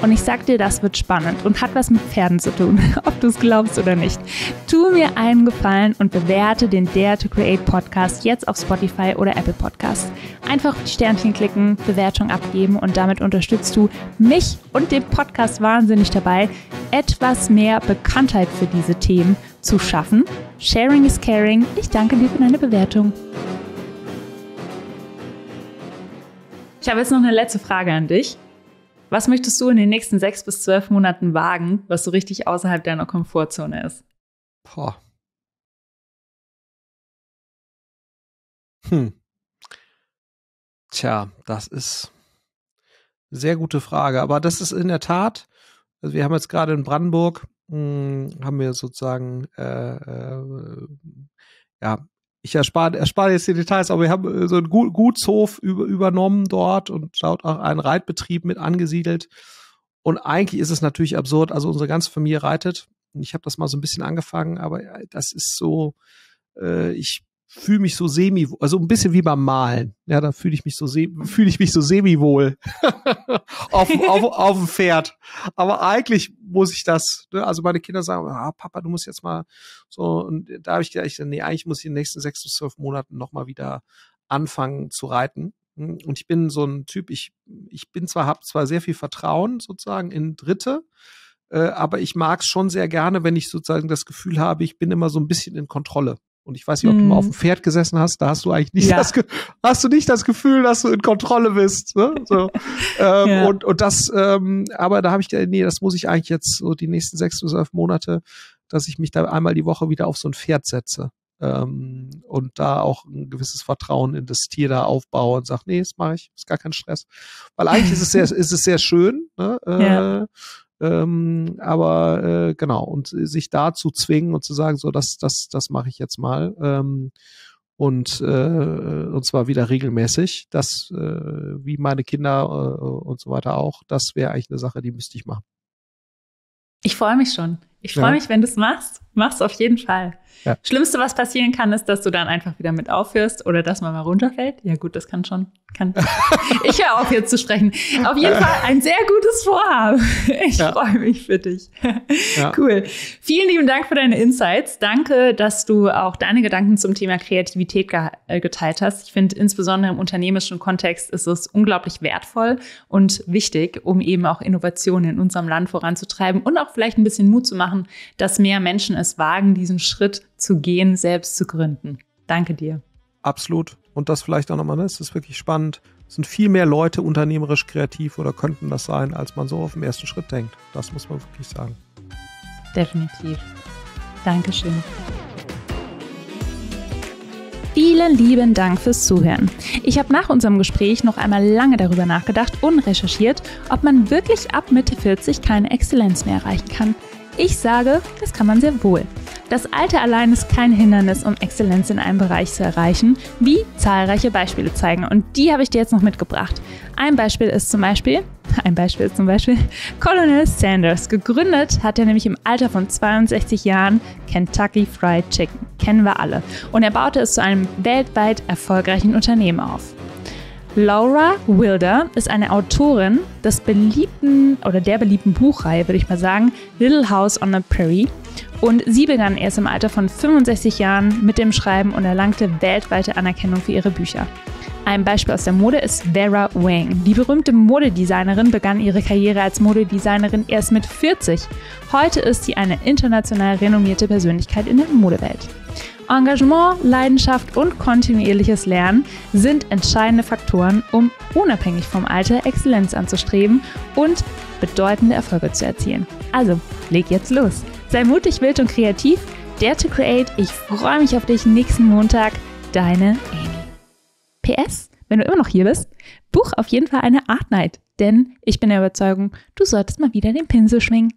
und ich sag dir, das wird spannend und hat was mit Pferden zu tun, ob du es glaubst oder nicht. Tu mir einen Gefallen und bewerte den Dare to Create Podcast jetzt auf Spotify oder Apple Podcasts. Einfach die Sternchen klicken, Bewertung abgeben und damit unterstützt du mich und den Podcast wahnsinnig dabei, etwas mehr Bekanntheit für diese Themen zu schaffen. Sharing is caring. Ich danke dir für deine Bewertung. Ich habe jetzt noch eine letzte Frage an dich. Was möchtest du in den nächsten sechs bis zwölf Monaten wagen, was so richtig außerhalb deiner Komfortzone ist? Boah. Hm. Tja, das ist eine sehr gute Frage. Aber das ist in der Tat, also wir haben jetzt gerade in Brandenburg, mh, hm, haben wir sozusagen äh, äh, ja, ich erspare, erspare jetzt die Details, aber wir haben äh, so einen Gutshof über, übernommen dort und dort auch einen Reitbetrieb mit angesiedelt. Und eigentlich ist es natürlich absurd. Also unsere ganze Familie reitet. Ich habe das mal so ein bisschen angefangen, aber äh, das ist so, äh, ich fühle mich so semi, also ein bisschen wie beim Malen. Ja, da fühle ich mich so fühle ich mich so semi wohl auf, auf, auf dem Pferd. Aber eigentlich muss ich das. Ne? Also meine Kinder sagen, ah, Papa, du musst jetzt mal so. Und da habe ich gedacht, nee, eigentlich muss ich in den nächsten sechs bis zwölf Monaten noch mal wieder anfangen zu reiten. Und ich bin so ein Typ. Ich ich bin zwar habe zwar sehr viel Vertrauen sozusagen in Dritte, äh, aber ich mag es schon sehr gerne, wenn ich sozusagen das Gefühl habe, ich bin immer so ein bisschen in Kontrolle. Und ich weiß nicht, ob du mal auf hm. dem Pferd gesessen hast, da hast du eigentlich nicht ja. das, hast du nicht das Gefühl, dass du in Kontrolle bist. Ne? So. ähm, ja. und, und das, ähm, aber da habe ich gedacht, äh, nee, das muss ich eigentlich jetzt so die nächsten sechs bis elf Monate, dass ich mich da einmal die Woche wieder auf so ein Pferd setze. Ähm, und da auch ein gewisses Vertrauen in das Tier da aufbaue und sage, nee, das mache ich, ist gar kein Stress. Weil eigentlich ist es sehr, ist es sehr schön. Ne? Äh, ja. Ähm, aber äh, genau, und sich da zu zwingen und zu sagen, so, das, das, das mache ich jetzt mal. Ähm, und, äh, und zwar wieder regelmäßig, das, äh, wie meine Kinder äh, und so weiter auch, das wäre eigentlich eine Sache, die müsste ich machen. Ich freue mich schon. Ich freue ja. mich, wenn du es machst. Mach's auf jeden Fall. Ja. Schlimmste, was passieren kann, ist, dass du dann einfach wieder mit aufhörst oder dass man mal runterfällt. Ja gut, das kann schon. Kann. ich höre auf jetzt zu sprechen. Auf jeden Fall ein sehr gutes Vorhaben. Ich ja. freue mich für dich. Ja. Cool. Vielen lieben Dank für deine Insights. Danke, dass du auch deine Gedanken zum Thema Kreativität ge äh, geteilt hast. Ich finde, insbesondere im unternehmischen Kontext ist es unglaublich wertvoll und wichtig, um eben auch Innovationen in unserem Land voranzutreiben und auch vielleicht ein bisschen Mut zu machen machen, dass mehr Menschen es wagen, diesen Schritt zu gehen, selbst zu gründen. Danke dir. Absolut. Und das vielleicht auch nochmal, ne? es ist wirklich spannend. sind viel mehr Leute unternehmerisch kreativ oder könnten das sein, als man so auf den ersten Schritt denkt. Das muss man wirklich sagen. Definitiv. Dankeschön. Vielen lieben Dank fürs Zuhören. Ich habe nach unserem Gespräch noch einmal lange darüber nachgedacht und recherchiert, ob man wirklich ab Mitte 40 keine Exzellenz mehr erreichen kann. Ich sage, das kann man sehr wohl. Das Alter allein ist kein Hindernis, um Exzellenz in einem Bereich zu erreichen, wie zahlreiche Beispiele zeigen. Und die habe ich dir jetzt noch mitgebracht. Ein Beispiel ist zum Beispiel, ein Beispiel ist zum Beispiel Colonel Sanders. Gegründet hat er nämlich im Alter von 62 Jahren Kentucky Fried Chicken. Kennen wir alle. Und er baute es zu einem weltweit erfolgreichen Unternehmen auf. Laura Wilder ist eine Autorin des beliebten oder der beliebten Buchreihe, würde ich mal sagen, Little House on the Prairie. Und sie begann erst im Alter von 65 Jahren mit dem Schreiben und erlangte weltweite Anerkennung für ihre Bücher. Ein Beispiel aus der Mode ist Vera Wang. Die berühmte Modedesignerin begann ihre Karriere als Modedesignerin erst mit 40. Heute ist sie eine international renommierte Persönlichkeit in der Modewelt. Engagement, Leidenschaft und kontinuierliches Lernen sind entscheidende Faktoren, um unabhängig vom Alter Exzellenz anzustreben und bedeutende Erfolge zu erzielen. Also, leg jetzt los. Sei mutig, wild und kreativ. Dare to Create. Ich freue mich auf dich nächsten Montag. Deine Amy. PS, wenn du immer noch hier bist, buch auf jeden Fall eine Art Night, denn ich bin der Überzeugung, du solltest mal wieder den Pinsel schwingen.